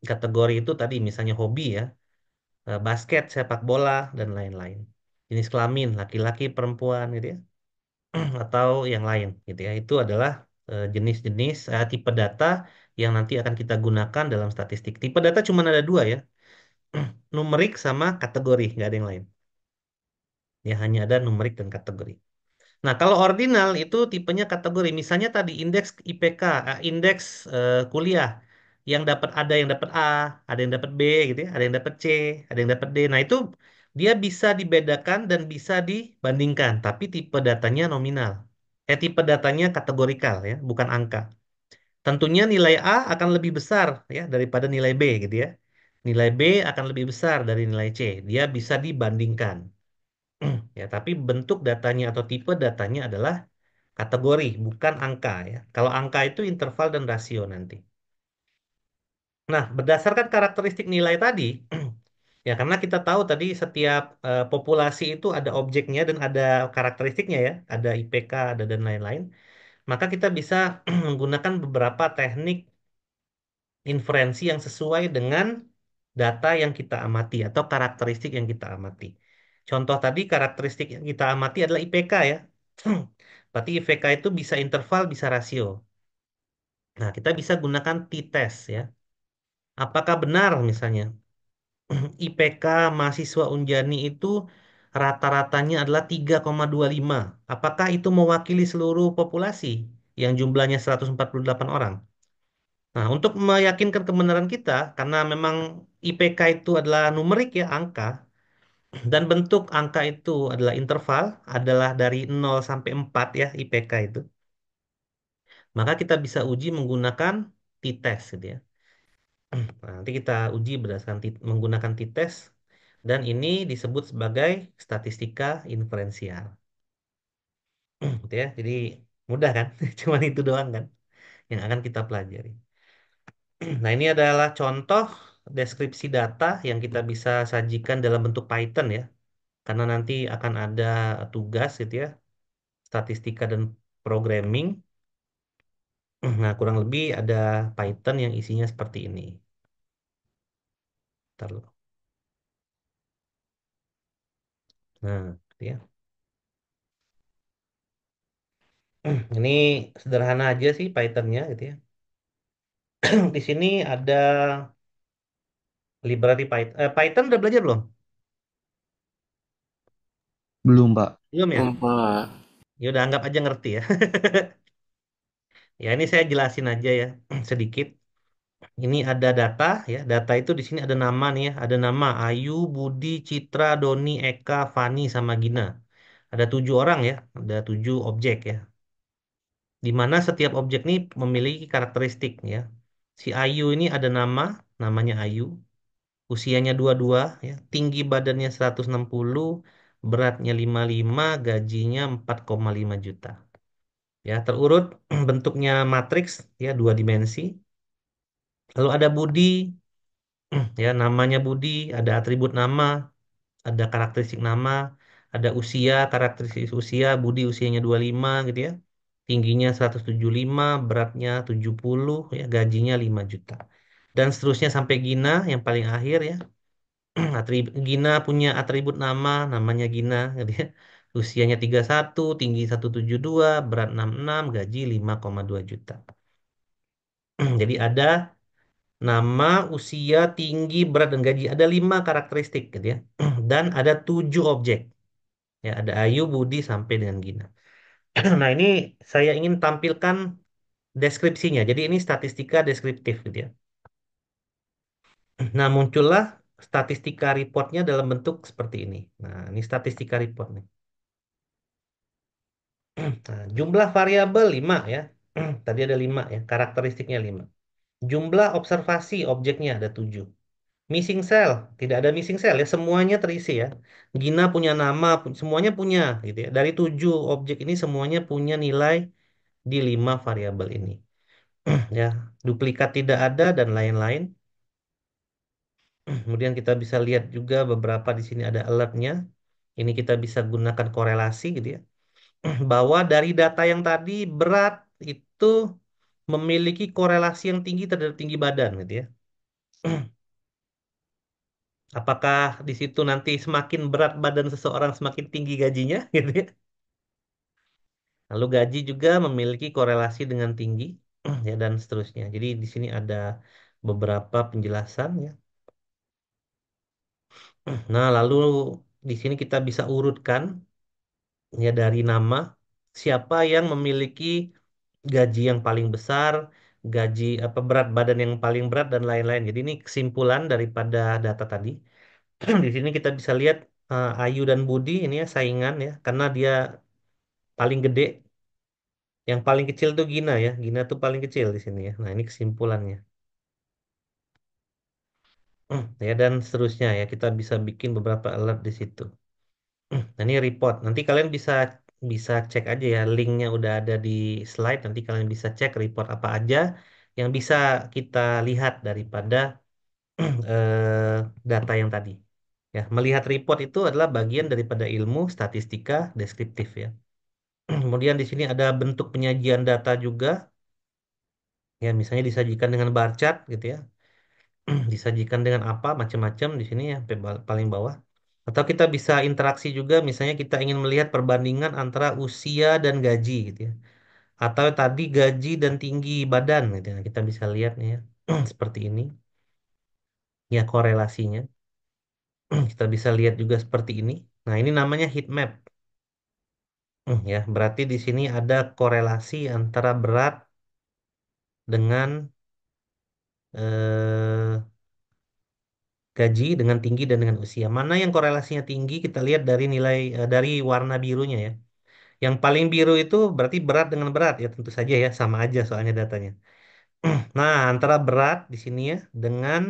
kategori itu tadi misalnya hobi ya, eh, basket, sepak bola dan lain-lain. Jenis kelamin, laki-laki, perempuan gitu ya. atau yang lain gitu ya. Itu adalah eh, jenis-jenis uh, tipe data yang nanti akan kita gunakan dalam statistik. Tipe data cuma ada dua ya, numerik sama kategori, nggak ada yang lain. Ya hanya ada numerik dan kategori. Nah kalau ordinal itu tipenya kategori. Misalnya tadi indeks IPK, uh, eh, indeks uh, kuliah yang dapat ada yang dapat A, ada yang dapat B gitu ya, ada yang dapat C, ada yang dapat D. Nah itu dia bisa dibedakan dan bisa dibandingkan, tapi tipe datanya nominal. Eh, tipe datanya kategorikal ya, bukan angka. Tentunya nilai A akan lebih besar ya daripada nilai B gitu ya. Nilai B akan lebih besar dari nilai C. Dia bisa dibandingkan. ya, tapi bentuk datanya atau tipe datanya adalah kategori, bukan angka ya. Kalau angka itu interval dan rasio nanti. Nah, berdasarkan karakteristik nilai tadi, Ya, karena kita tahu tadi setiap uh, populasi itu ada objeknya dan ada karakteristiknya ya, ada IPK, ada dan lain-lain. Maka kita bisa menggunakan beberapa teknik inferensi yang sesuai dengan data yang kita amati atau karakteristik yang kita amati. Contoh tadi karakteristik yang kita amati adalah IPK ya. Berarti IPK itu bisa interval, bisa rasio. Nah, kita bisa gunakan t-test ya. Apakah benar misalnya IPK mahasiswa Unjani itu rata-ratanya adalah 3,25. Apakah itu mewakili seluruh populasi yang jumlahnya 148 orang? Nah, untuk meyakinkan kebenaran kita, karena memang IPK itu adalah numerik ya, angka, dan bentuk angka itu adalah interval, adalah dari 0 sampai 4 ya, IPK itu. Maka kita bisa uji menggunakan t-test gitu ya. Nah, nanti kita uji berdasarkan menggunakan t-test dan ini disebut sebagai statistika inferensial. Gitu ya. Jadi mudah kan? Cuman itu doang kan yang akan kita pelajari. nah, ini adalah contoh deskripsi data yang kita bisa sajikan dalam bentuk Python ya. Karena nanti akan ada tugas gitu ya, statistika dan programming Eh, nah, kurang lebih ada Python yang isinya seperti ini. Bentar loh. Nah, ya. Ini sederhana aja sih Pythonnya gitu ya. Di sini ada library Python. Eh, Python udah belajar belum? Belum, Pak. Belum ya? Ya udah anggap aja ngerti ya. Ya, ini saya jelasin aja ya sedikit. Ini ada data ya, data itu di sini ada nama nih ya, ada nama Ayu, Budi, Citra, Doni, Eka, Fani sama Gina. Ada tujuh orang ya, ada tujuh objek ya. Di mana setiap objek ini memiliki karakteristik ya. Si Ayu ini ada nama, namanya Ayu. Usianya 22 ya, tinggi badannya 160, beratnya 55, gajinya 4,5 juta ya terurut bentuknya matriks ya dua dimensi lalu ada budi ya namanya budi ada atribut nama ada karakteristik nama ada usia karakteristik usia budi usianya 25 gitu ya tingginya 175 beratnya 70 ya gajinya 5 juta dan seterusnya sampai Gina yang paling akhir ya atribut Gina punya atribut nama namanya Gina gitu ya usianya 31, tinggi 172, berat 66, gaji 5,2 juta. Jadi ada nama, usia, tinggi, berat dan gaji. Ada lima karakteristik gitu ya. Dan ada tujuh objek. Ya, ada Ayu, Budi sampai dengan Gina. nah, ini saya ingin tampilkan deskripsinya. Jadi ini statistika deskriptif gitu ya. Nah, muncullah statistika reportnya dalam bentuk seperti ini. Nah, ini statistika reportnya. Nah, jumlah variabel 5 ya. Tadi ada 5 ya, karakteristiknya 5. Jumlah observasi objeknya ada 7. Missing cell, tidak ada missing cell ya, semuanya terisi ya. Gina punya nama, semuanya punya gitu ya. Dari 7 objek ini semuanya punya nilai di 5 variabel ini. ya, duplikat tidak ada dan lain-lain. Kemudian kita bisa lihat juga beberapa di sini ada alertnya. Ini kita bisa gunakan korelasi gitu ya bahwa dari data yang tadi berat itu memiliki korelasi yang tinggi terhadap tinggi badan gitu ya. Apakah di situ nanti semakin berat badan seseorang semakin tinggi gajinya gitu ya? Lalu gaji juga memiliki korelasi dengan tinggi ya dan seterusnya. Jadi di sini ada beberapa penjelasan ya. Nah, lalu di sini kita bisa urutkan ya dari nama siapa yang memiliki gaji yang paling besar, gaji apa berat badan yang paling berat dan lain-lain. Jadi ini kesimpulan daripada data tadi. Di sini kita bisa lihat uh, Ayu dan Budi ini ya saingan ya karena dia paling gede. Yang paling kecil tuh Gina ya. Gina tuh paling kecil di sini ya. Nah, ini kesimpulannya. ya dan seterusnya ya kita bisa bikin beberapa alert di situ. Hmm, nah, ini report. Nanti kalian bisa bisa cek aja ya, linknya udah ada di slide. Nanti kalian bisa cek report apa aja yang bisa kita lihat daripada eh, data yang tadi. Ya, melihat report itu adalah bagian daripada ilmu statistika deskriptif ya. Kemudian di sini ada bentuk penyajian data juga. Ya, misalnya disajikan dengan bar chart gitu ya. disajikan dengan apa macam-macam di sini ya paling bawah. Atau kita bisa interaksi juga misalnya kita ingin melihat perbandingan antara usia dan gaji gitu ya. Atau tadi gaji dan tinggi badan gitu ya. Nah, kita bisa lihat nih ya seperti ini. Ya korelasinya. kita bisa lihat juga seperti ini. Nah, ini namanya heat map. Hmm, ya, berarti di sini ada korelasi antara berat dengan eh gaji dengan tinggi dan dengan usia. Mana yang korelasinya tinggi kita lihat dari nilai eh, dari warna birunya ya. Yang paling biru itu berarti berat dengan berat ya tentu saja ya sama aja soalnya datanya. Nah, antara berat di sini ya dengan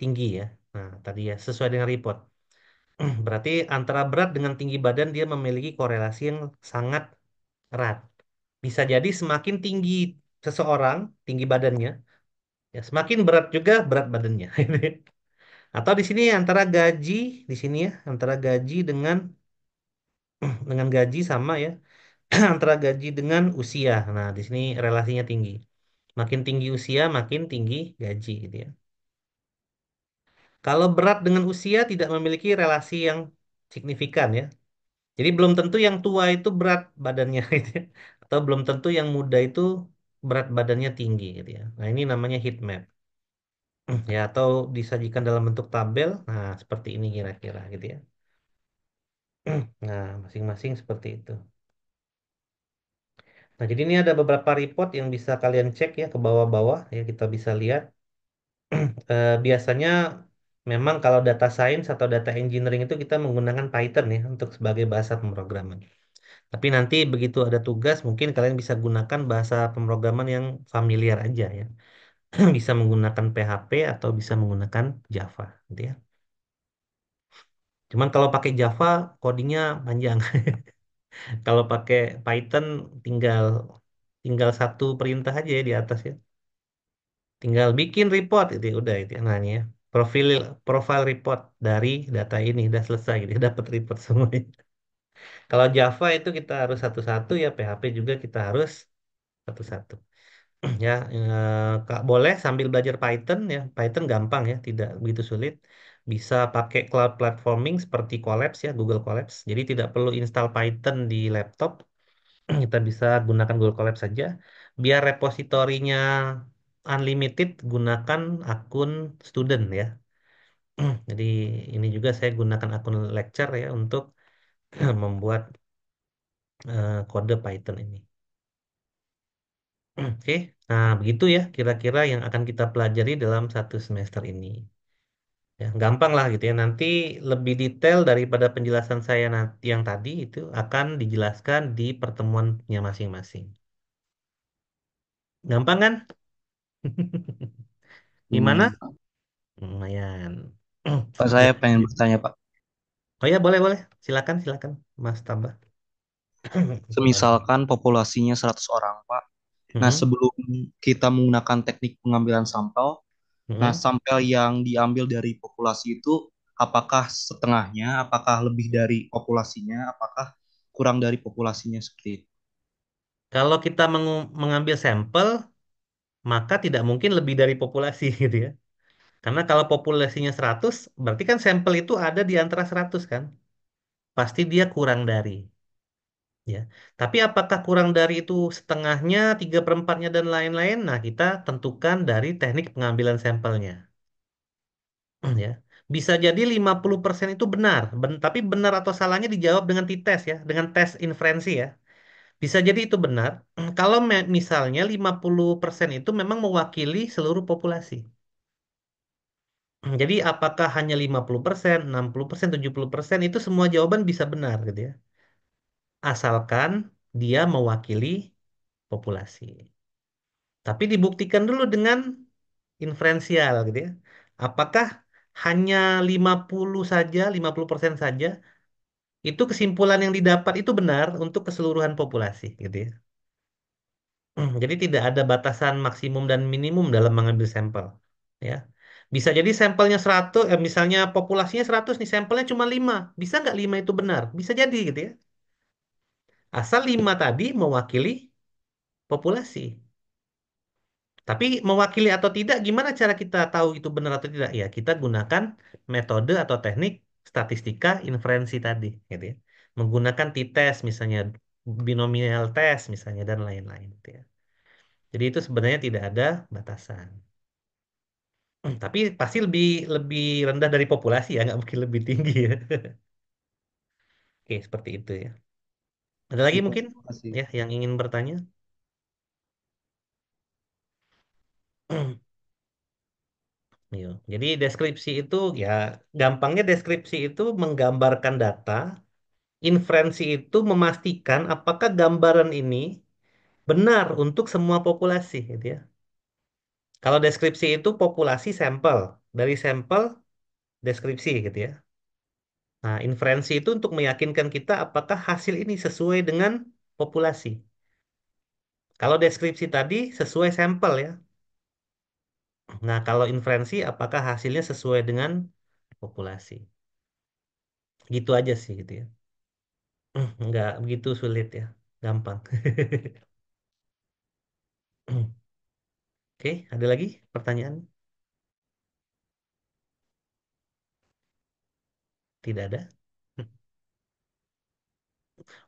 tinggi ya. Nah, tadi ya sesuai dengan report. Berarti antara berat dengan tinggi badan dia memiliki korelasi yang sangat erat. Bisa jadi semakin tinggi seseorang tinggi badannya, ya semakin berat juga berat badannya. Atau di sini antara gaji di sini ya, antara gaji dengan dengan gaji sama ya, antara gaji dengan usia. Nah, di sini relasinya tinggi. Makin tinggi usia, makin tinggi gaji gitu ya. Kalau berat dengan usia tidak memiliki relasi yang signifikan ya. Jadi belum tentu yang tua itu berat badannya gitu ya. Atau belum tentu yang muda itu berat badannya tinggi gitu ya. Nah, ini namanya heat map. Hmm. Ya, atau disajikan dalam bentuk tabel. Nah, seperti ini kira-kira gitu ya. Nah, masing-masing seperti itu. Nah, jadi ini ada beberapa report yang bisa kalian cek ya ke bawah-bawah ya kita bisa lihat. Eh, biasanya memang kalau data science atau data engineering itu kita menggunakan Python ya untuk sebagai bahasa pemrograman. Tapi nanti begitu ada tugas mungkin kalian bisa gunakan bahasa pemrograman yang familiar aja ya. bisa menggunakan PHP atau bisa menggunakan Java gitu ya. Cuman kalau pakai Java codingnya panjang. kalau pakai Python tinggal tinggal satu perintah aja ya di atas ya. Tinggal bikin report itu ya. udah itu namanya ya. Profil profile report dari data ini udah selesai gitu, ya. dapat report semuanya. kalau Java itu kita harus satu-satu ya PHP juga kita harus satu-satu ya eh, boleh sambil belajar Python ya Python gampang ya tidak begitu sulit bisa pakai cloud platforming seperti Collapse ya Google Collapse jadi tidak perlu install Python di laptop kita bisa gunakan Google Collapse saja biar repositorinya unlimited gunakan akun student ya jadi ini juga saya gunakan akun lecture ya untuk membuat eh, kode Python ini Oke, Nah, begitu ya kira-kira yang akan kita pelajari dalam satu semester ini. Ya, gampang lah gitu ya. Nanti lebih detail daripada penjelasan saya nanti yang tadi itu akan dijelaskan di pertemuannya masing-masing. Gampang kan? Gimana? Hmm. Lumayan. Pak, oh, saya pengen bertanya, Pak. oh ya boleh boleh. Silakan silakan Mas tambah. Semisalkan populasinya 100 orang, Pak hmm Nah, mm-hmm. sebelum kita menggunakan teknik pengambilan sampel, mm-hmm. nah sampel yang diambil dari populasi itu apakah setengahnya, apakah lebih dari populasinya, apakah kurang dari populasinya seperti itu. Kalau kita meng- mengambil sampel, maka tidak mungkin lebih dari populasi gitu ya. Karena kalau populasinya 100, berarti kan sampel itu ada di antara 100 kan? Pasti dia kurang dari. Ya, tapi apakah kurang dari itu setengahnya, tiga perempatnya dan lain-lain? Nah, kita tentukan dari teknik pengambilan sampelnya. Ya, bisa jadi 50% itu benar, ben tapi benar atau salahnya dijawab dengan t-test ya, dengan tes inferensi ya. Bisa jadi itu benar kalau misalnya 50% itu memang mewakili seluruh populasi. Jadi apakah hanya 50%, 60%, 70% itu semua jawaban bisa benar gitu ya asalkan dia mewakili populasi. Tapi dibuktikan dulu dengan inferensial gitu ya. Apakah hanya 50 saja, 50% saja itu kesimpulan yang didapat itu benar untuk keseluruhan populasi gitu ya. Hmm, jadi tidak ada batasan maksimum dan minimum dalam mengambil sampel ya. Bisa jadi sampelnya 100, eh, misalnya populasinya 100 nih, sampelnya cuma 5. Bisa nggak 5 itu benar? Bisa jadi gitu ya. Asal lima tadi mewakili populasi. Tapi mewakili atau tidak, gimana cara kita tahu itu benar atau tidak? Ya, kita gunakan metode atau teknik statistika inferensi tadi, gitu ya. Menggunakan t-test misalnya, binomial test misalnya, dan lain-lain, gitu ya. Jadi itu sebenarnya tidak ada batasan. Tapi pasti lebih lebih rendah dari populasi ya, nggak mungkin lebih tinggi ya. Oke, seperti itu ya. Ada lagi iya, mungkin ya yang ingin bertanya? Jadi deskripsi itu ya gampangnya deskripsi itu menggambarkan data, inferensi itu memastikan apakah gambaran ini benar untuk semua populasi gitu ya. Kalau deskripsi itu populasi sampel, dari sampel deskripsi gitu ya. Nah, inferensi itu untuk meyakinkan kita apakah hasil ini sesuai dengan populasi. Kalau deskripsi tadi sesuai sampel ya. Nah, kalau inferensi apakah hasilnya sesuai dengan populasi. Gitu aja sih gitu ya. Nggak begitu sulit ya, gampang. Oke, ada lagi pertanyaan? Tidak ada.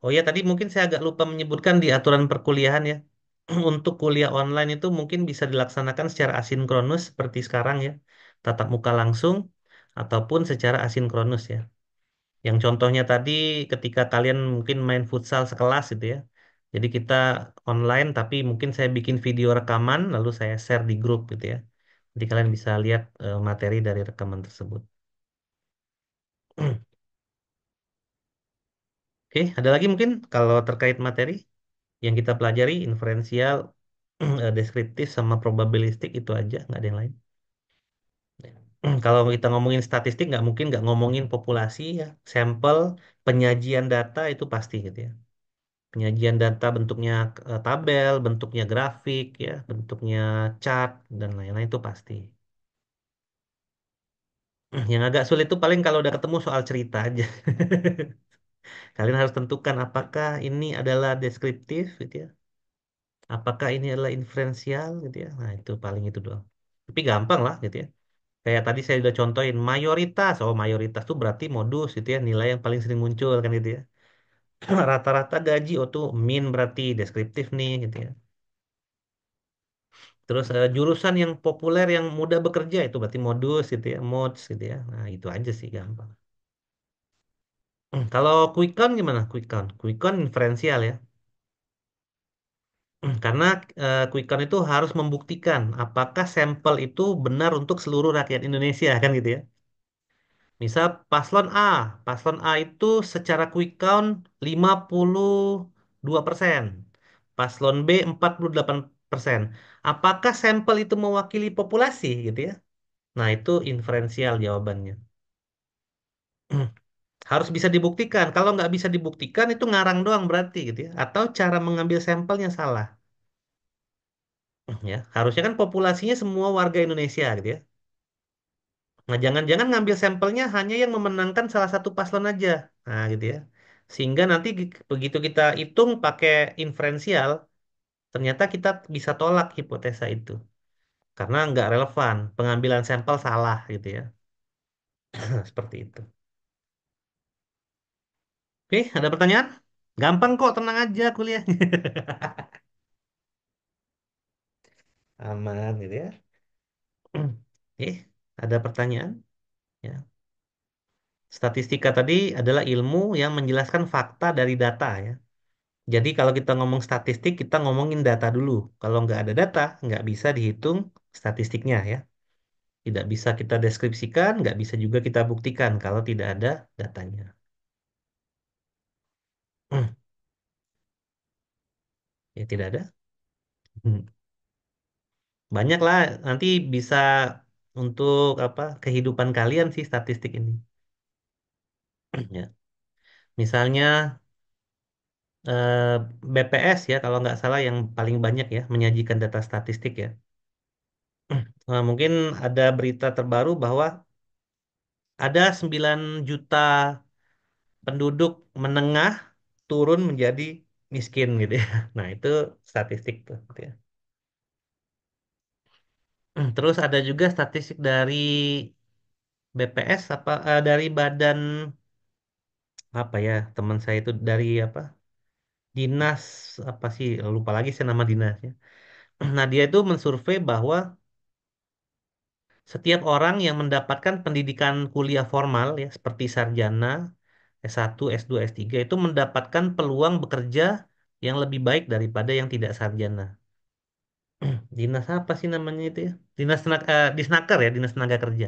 Oh ya, tadi mungkin saya agak lupa menyebutkan di aturan perkuliahan ya. Untuk kuliah online itu mungkin bisa dilaksanakan secara asinkronus seperti sekarang ya, tatap muka langsung ataupun secara asinkronus ya. Yang contohnya tadi ketika kalian mungkin main futsal sekelas gitu ya. Jadi kita online tapi mungkin saya bikin video rekaman lalu saya share di grup gitu ya. Jadi kalian bisa lihat eh, materi dari rekaman tersebut. Oke, ada lagi mungkin kalau terkait materi yang kita pelajari inferensial, eh, deskriptif sama probabilistik itu aja, nggak ada yang lain. Hmm. Kalau kita ngomongin statistik nggak mungkin nggak ngomongin populasi ya, sampel, penyajian data itu pasti gitu ya. Penyajian data bentuknya eh, tabel, bentuknya grafik ya, bentuknya chart dan lain-lain itu pasti. Yang agak sulit itu paling kalau udah ketemu soal cerita aja. Kalian harus tentukan apakah ini adalah deskriptif gitu ya. Apakah ini adalah inferensial gitu ya. Nah, itu paling itu doang. Tapi gampang lah gitu ya. Kayak tadi saya udah contohin mayoritas. Oh, mayoritas tuh berarti modus gitu ya, nilai yang paling sering muncul kan gitu ya. Rata-rata gaji oh tuh min berarti deskriptif nih gitu ya. Terus uh, jurusan yang populer yang mudah bekerja itu berarti modus gitu ya, mods gitu ya. Nah, itu aja sih gampang. Hmm, Kalau quick count gimana? Quick count. Quick count inferensial ya. Hmm, Karena uh, quick count itu harus membuktikan apakah sampel itu benar untuk seluruh rakyat Indonesia kan gitu ya. Misal paslon A, paslon A itu secara quick count 52%, paslon B 48 Persen, Apakah sampel itu mewakili populasi gitu ya? Nah, itu inferensial jawabannya. Harus bisa dibuktikan. Kalau nggak bisa dibuktikan, itu ngarang doang berarti gitu ya. Atau cara mengambil sampelnya salah. Ya, harusnya kan populasinya semua warga Indonesia gitu ya. Nah, jangan-jangan ngambil sampelnya hanya yang memenangkan salah satu paslon aja. Nah, gitu ya. Sehingga nanti begitu kita hitung pakai inferensial, ternyata kita bisa tolak hipotesa itu karena nggak relevan, pengambilan sampel salah gitu ya. Seperti itu. Oke, ada pertanyaan? Gampang kok, tenang aja kuliah. Aman gitu ya. Oke, ada pertanyaan? Ya. Statistika tadi adalah ilmu yang menjelaskan fakta dari data ya. Jadi kalau kita ngomong statistik, kita ngomongin data dulu. Kalau nggak ada data, nggak bisa dihitung statistiknya ya. Tidak bisa kita deskripsikan, nggak bisa juga kita buktikan kalau tidak ada datanya. Hmm. Ya tidak ada. Hmm. Banyaklah nanti bisa untuk apa kehidupan kalian sih statistik ini. ya. Misalnya Eh, BPS ya kalau nggak salah yang paling banyak ya menyajikan data statistik ya. Nah, mungkin ada berita terbaru bahwa ada 9 juta penduduk menengah turun menjadi miskin gitu ya. Nah, itu statistik tuh gitu ya. Terus ada juga statistik dari BPS apa eh, dari badan apa ya teman saya itu dari apa dinas apa sih lupa lagi saya nama dinasnya. Nah, dia itu mensurvei bahwa setiap orang yang mendapatkan pendidikan kuliah formal ya seperti sarjana S1, S2, S3 itu mendapatkan peluang bekerja yang lebih baik daripada yang tidak sarjana. Dinas apa sih namanya itu ya? Dinas tenaga, eh, Disnaker ya, Dinas Tenaga Kerja.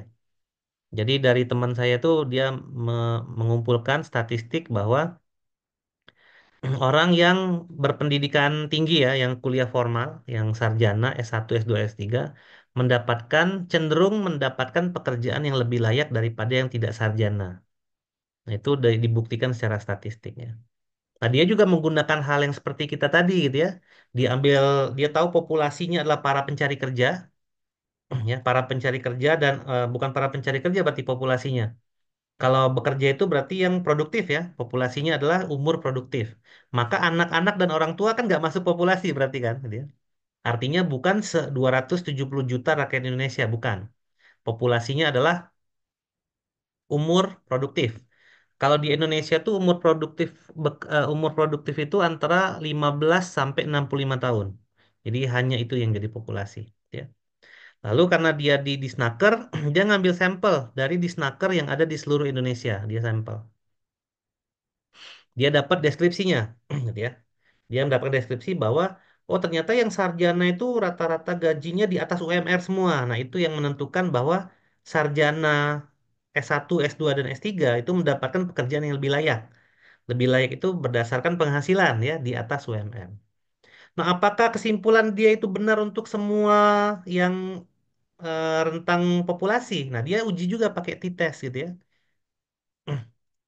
Jadi dari teman saya tuh dia me- mengumpulkan statistik bahwa orang yang berpendidikan tinggi ya, yang kuliah formal, yang sarjana S1, S2, S3, mendapatkan cenderung mendapatkan pekerjaan yang lebih layak daripada yang tidak sarjana. Nah, itu dibuktikan secara statistiknya. Nah, dia juga menggunakan hal yang seperti kita tadi gitu ya. Dia ambil, dia tahu populasinya adalah para pencari kerja ya, para pencari kerja dan uh, bukan para pencari kerja berarti populasinya kalau bekerja itu berarti yang produktif ya, populasinya adalah umur produktif. Maka anak-anak dan orang tua kan nggak masuk populasi berarti kan, gitu ya. Artinya bukan 270 juta rakyat Indonesia, bukan. Populasinya adalah umur produktif. Kalau di Indonesia tuh umur produktif eh, umur produktif itu antara 15 sampai 65 tahun. Jadi hanya itu yang jadi populasi. Lalu karena dia di disnaker, dia ngambil sampel dari disnaker yang ada di seluruh Indonesia, dia sampel. Dia dapat deskripsinya, gitu ya. Dia mendapat deskripsi bahwa oh ternyata yang sarjana itu rata-rata gajinya di atas UMR semua. Nah, itu yang menentukan bahwa sarjana S1, S2 dan S3 itu mendapatkan pekerjaan yang lebih layak. Lebih layak itu berdasarkan penghasilan ya di atas UMR. Nah, apakah kesimpulan dia itu benar untuk semua yang Eh, rentang populasi. Nah, dia uji juga pakai t-test gitu ya. Hmm.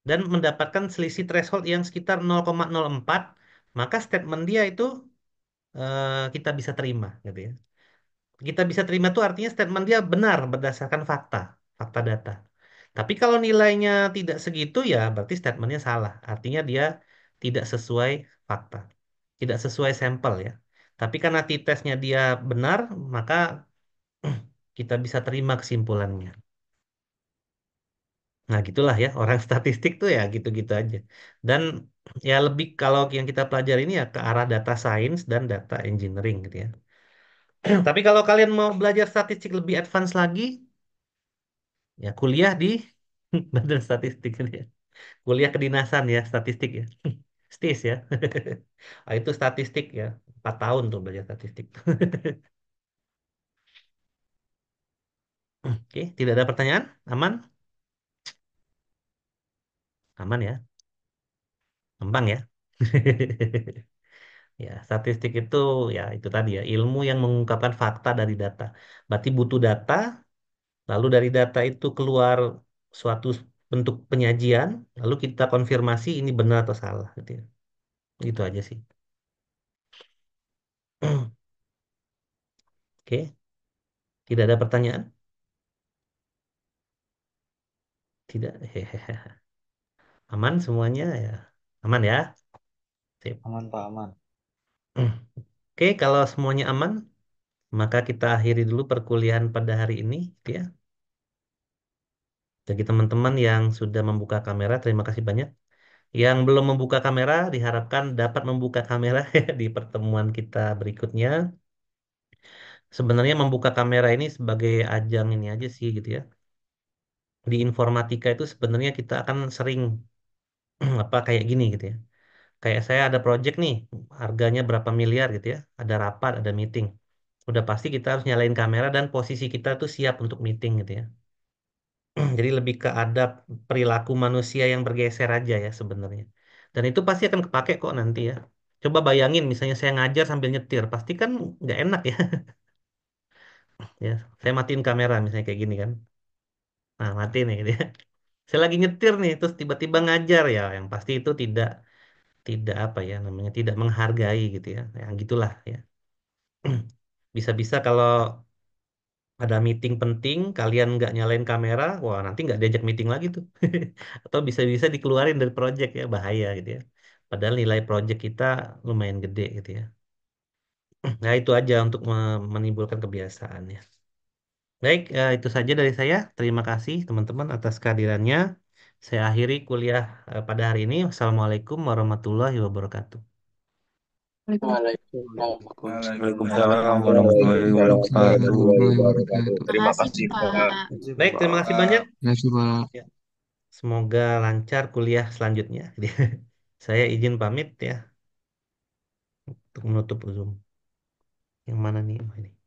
Dan mendapatkan selisih threshold yang sekitar 0,04, maka statement dia itu eh, kita bisa terima gitu ya. Kita bisa terima itu artinya statement dia benar berdasarkan fakta, fakta data. Tapi kalau nilainya tidak segitu ya berarti statementnya salah. Artinya dia tidak sesuai fakta, tidak sesuai sampel ya. Tapi karena t-testnya dia benar, maka kita bisa terima kesimpulannya. Nah, gitulah ya orang statistik tuh ya gitu-gitu aja. Dan ya lebih kalau yang kita pelajari ini ya ke arah data science dan data engineering gitu ya. Tapi kalau kalian mau belajar statistik lebih advance lagi, ya kuliah di Badan Statistik gitu ya. Kuliah kedinasan ya statistik ya. Stis ya. oh, itu statistik ya. 4 tahun tuh belajar statistik. Oke, tidak ada pertanyaan? Aman? Aman ya? Gampang ya? Ya, statistik itu ya itu tadi ya, ilmu yang mengungkapkan fakta dari data. Berarti butuh data, lalu dari data itu keluar suatu bentuk penyajian, lalu kita konfirmasi ini benar atau salah gitu ya. Gitu aja sih. Oke, tidak ada pertanyaan? Tidak. Hehehe. Aman semuanya ya. Aman ya. Sip. Aman Pak, aman. Hmm. Oke, kalau semuanya aman, maka kita akhiri dulu perkuliahan pada hari ini, ya. Bagi teman-teman yang sudah membuka kamera, terima kasih banyak. Yang belum membuka kamera, diharapkan dapat membuka kamera di pertemuan kita berikutnya. Sebenarnya membuka kamera ini sebagai ajang ini aja sih, gitu ya di informatika itu sebenarnya kita akan sering apa kayak gini gitu ya. Kayak saya ada project nih, harganya berapa miliar gitu ya. Ada rapat, ada meeting. Udah pasti kita harus nyalain kamera dan posisi kita tuh siap untuk meeting gitu ya. Jadi lebih ke ada perilaku manusia yang bergeser aja ya sebenarnya. Dan itu pasti akan kepake kok nanti ya. Coba bayangin misalnya saya ngajar sambil nyetir, pasti kan nggak enak ya. ya, saya matiin kamera misalnya kayak gini kan. Nah, mati nih dia. Saya lagi nyetir nih, terus tiba-tiba ngajar ya. Yang pasti itu tidak tidak apa ya namanya tidak menghargai gitu ya. Yang gitulah ya. Bisa-bisa kalau ada meeting penting, kalian nggak nyalain kamera, wah nanti nggak diajak meeting lagi tuh. Atau bisa-bisa dikeluarin dari project ya, bahaya gitu ya. Padahal nilai project kita lumayan gede gitu ya. Nah, itu aja untuk menimbulkan kebiasaan ya. Baik, eh, itu saja dari saya. Terima kasih teman-teman atas kehadirannya. Saya akhiri kuliah eh, pada hari ini. Wassalamualaikum warahmatullahi wabarakatuh. Waalaikumsalam warahmatullahi wabarakatuh. Terima kasih, Pak. Baik, terima kasih banyak. Ya, ya. Semoga lancar kuliah selanjutnya. Saya izin pamit ya untuk menutup Zoom. Yang mana nih? Ini.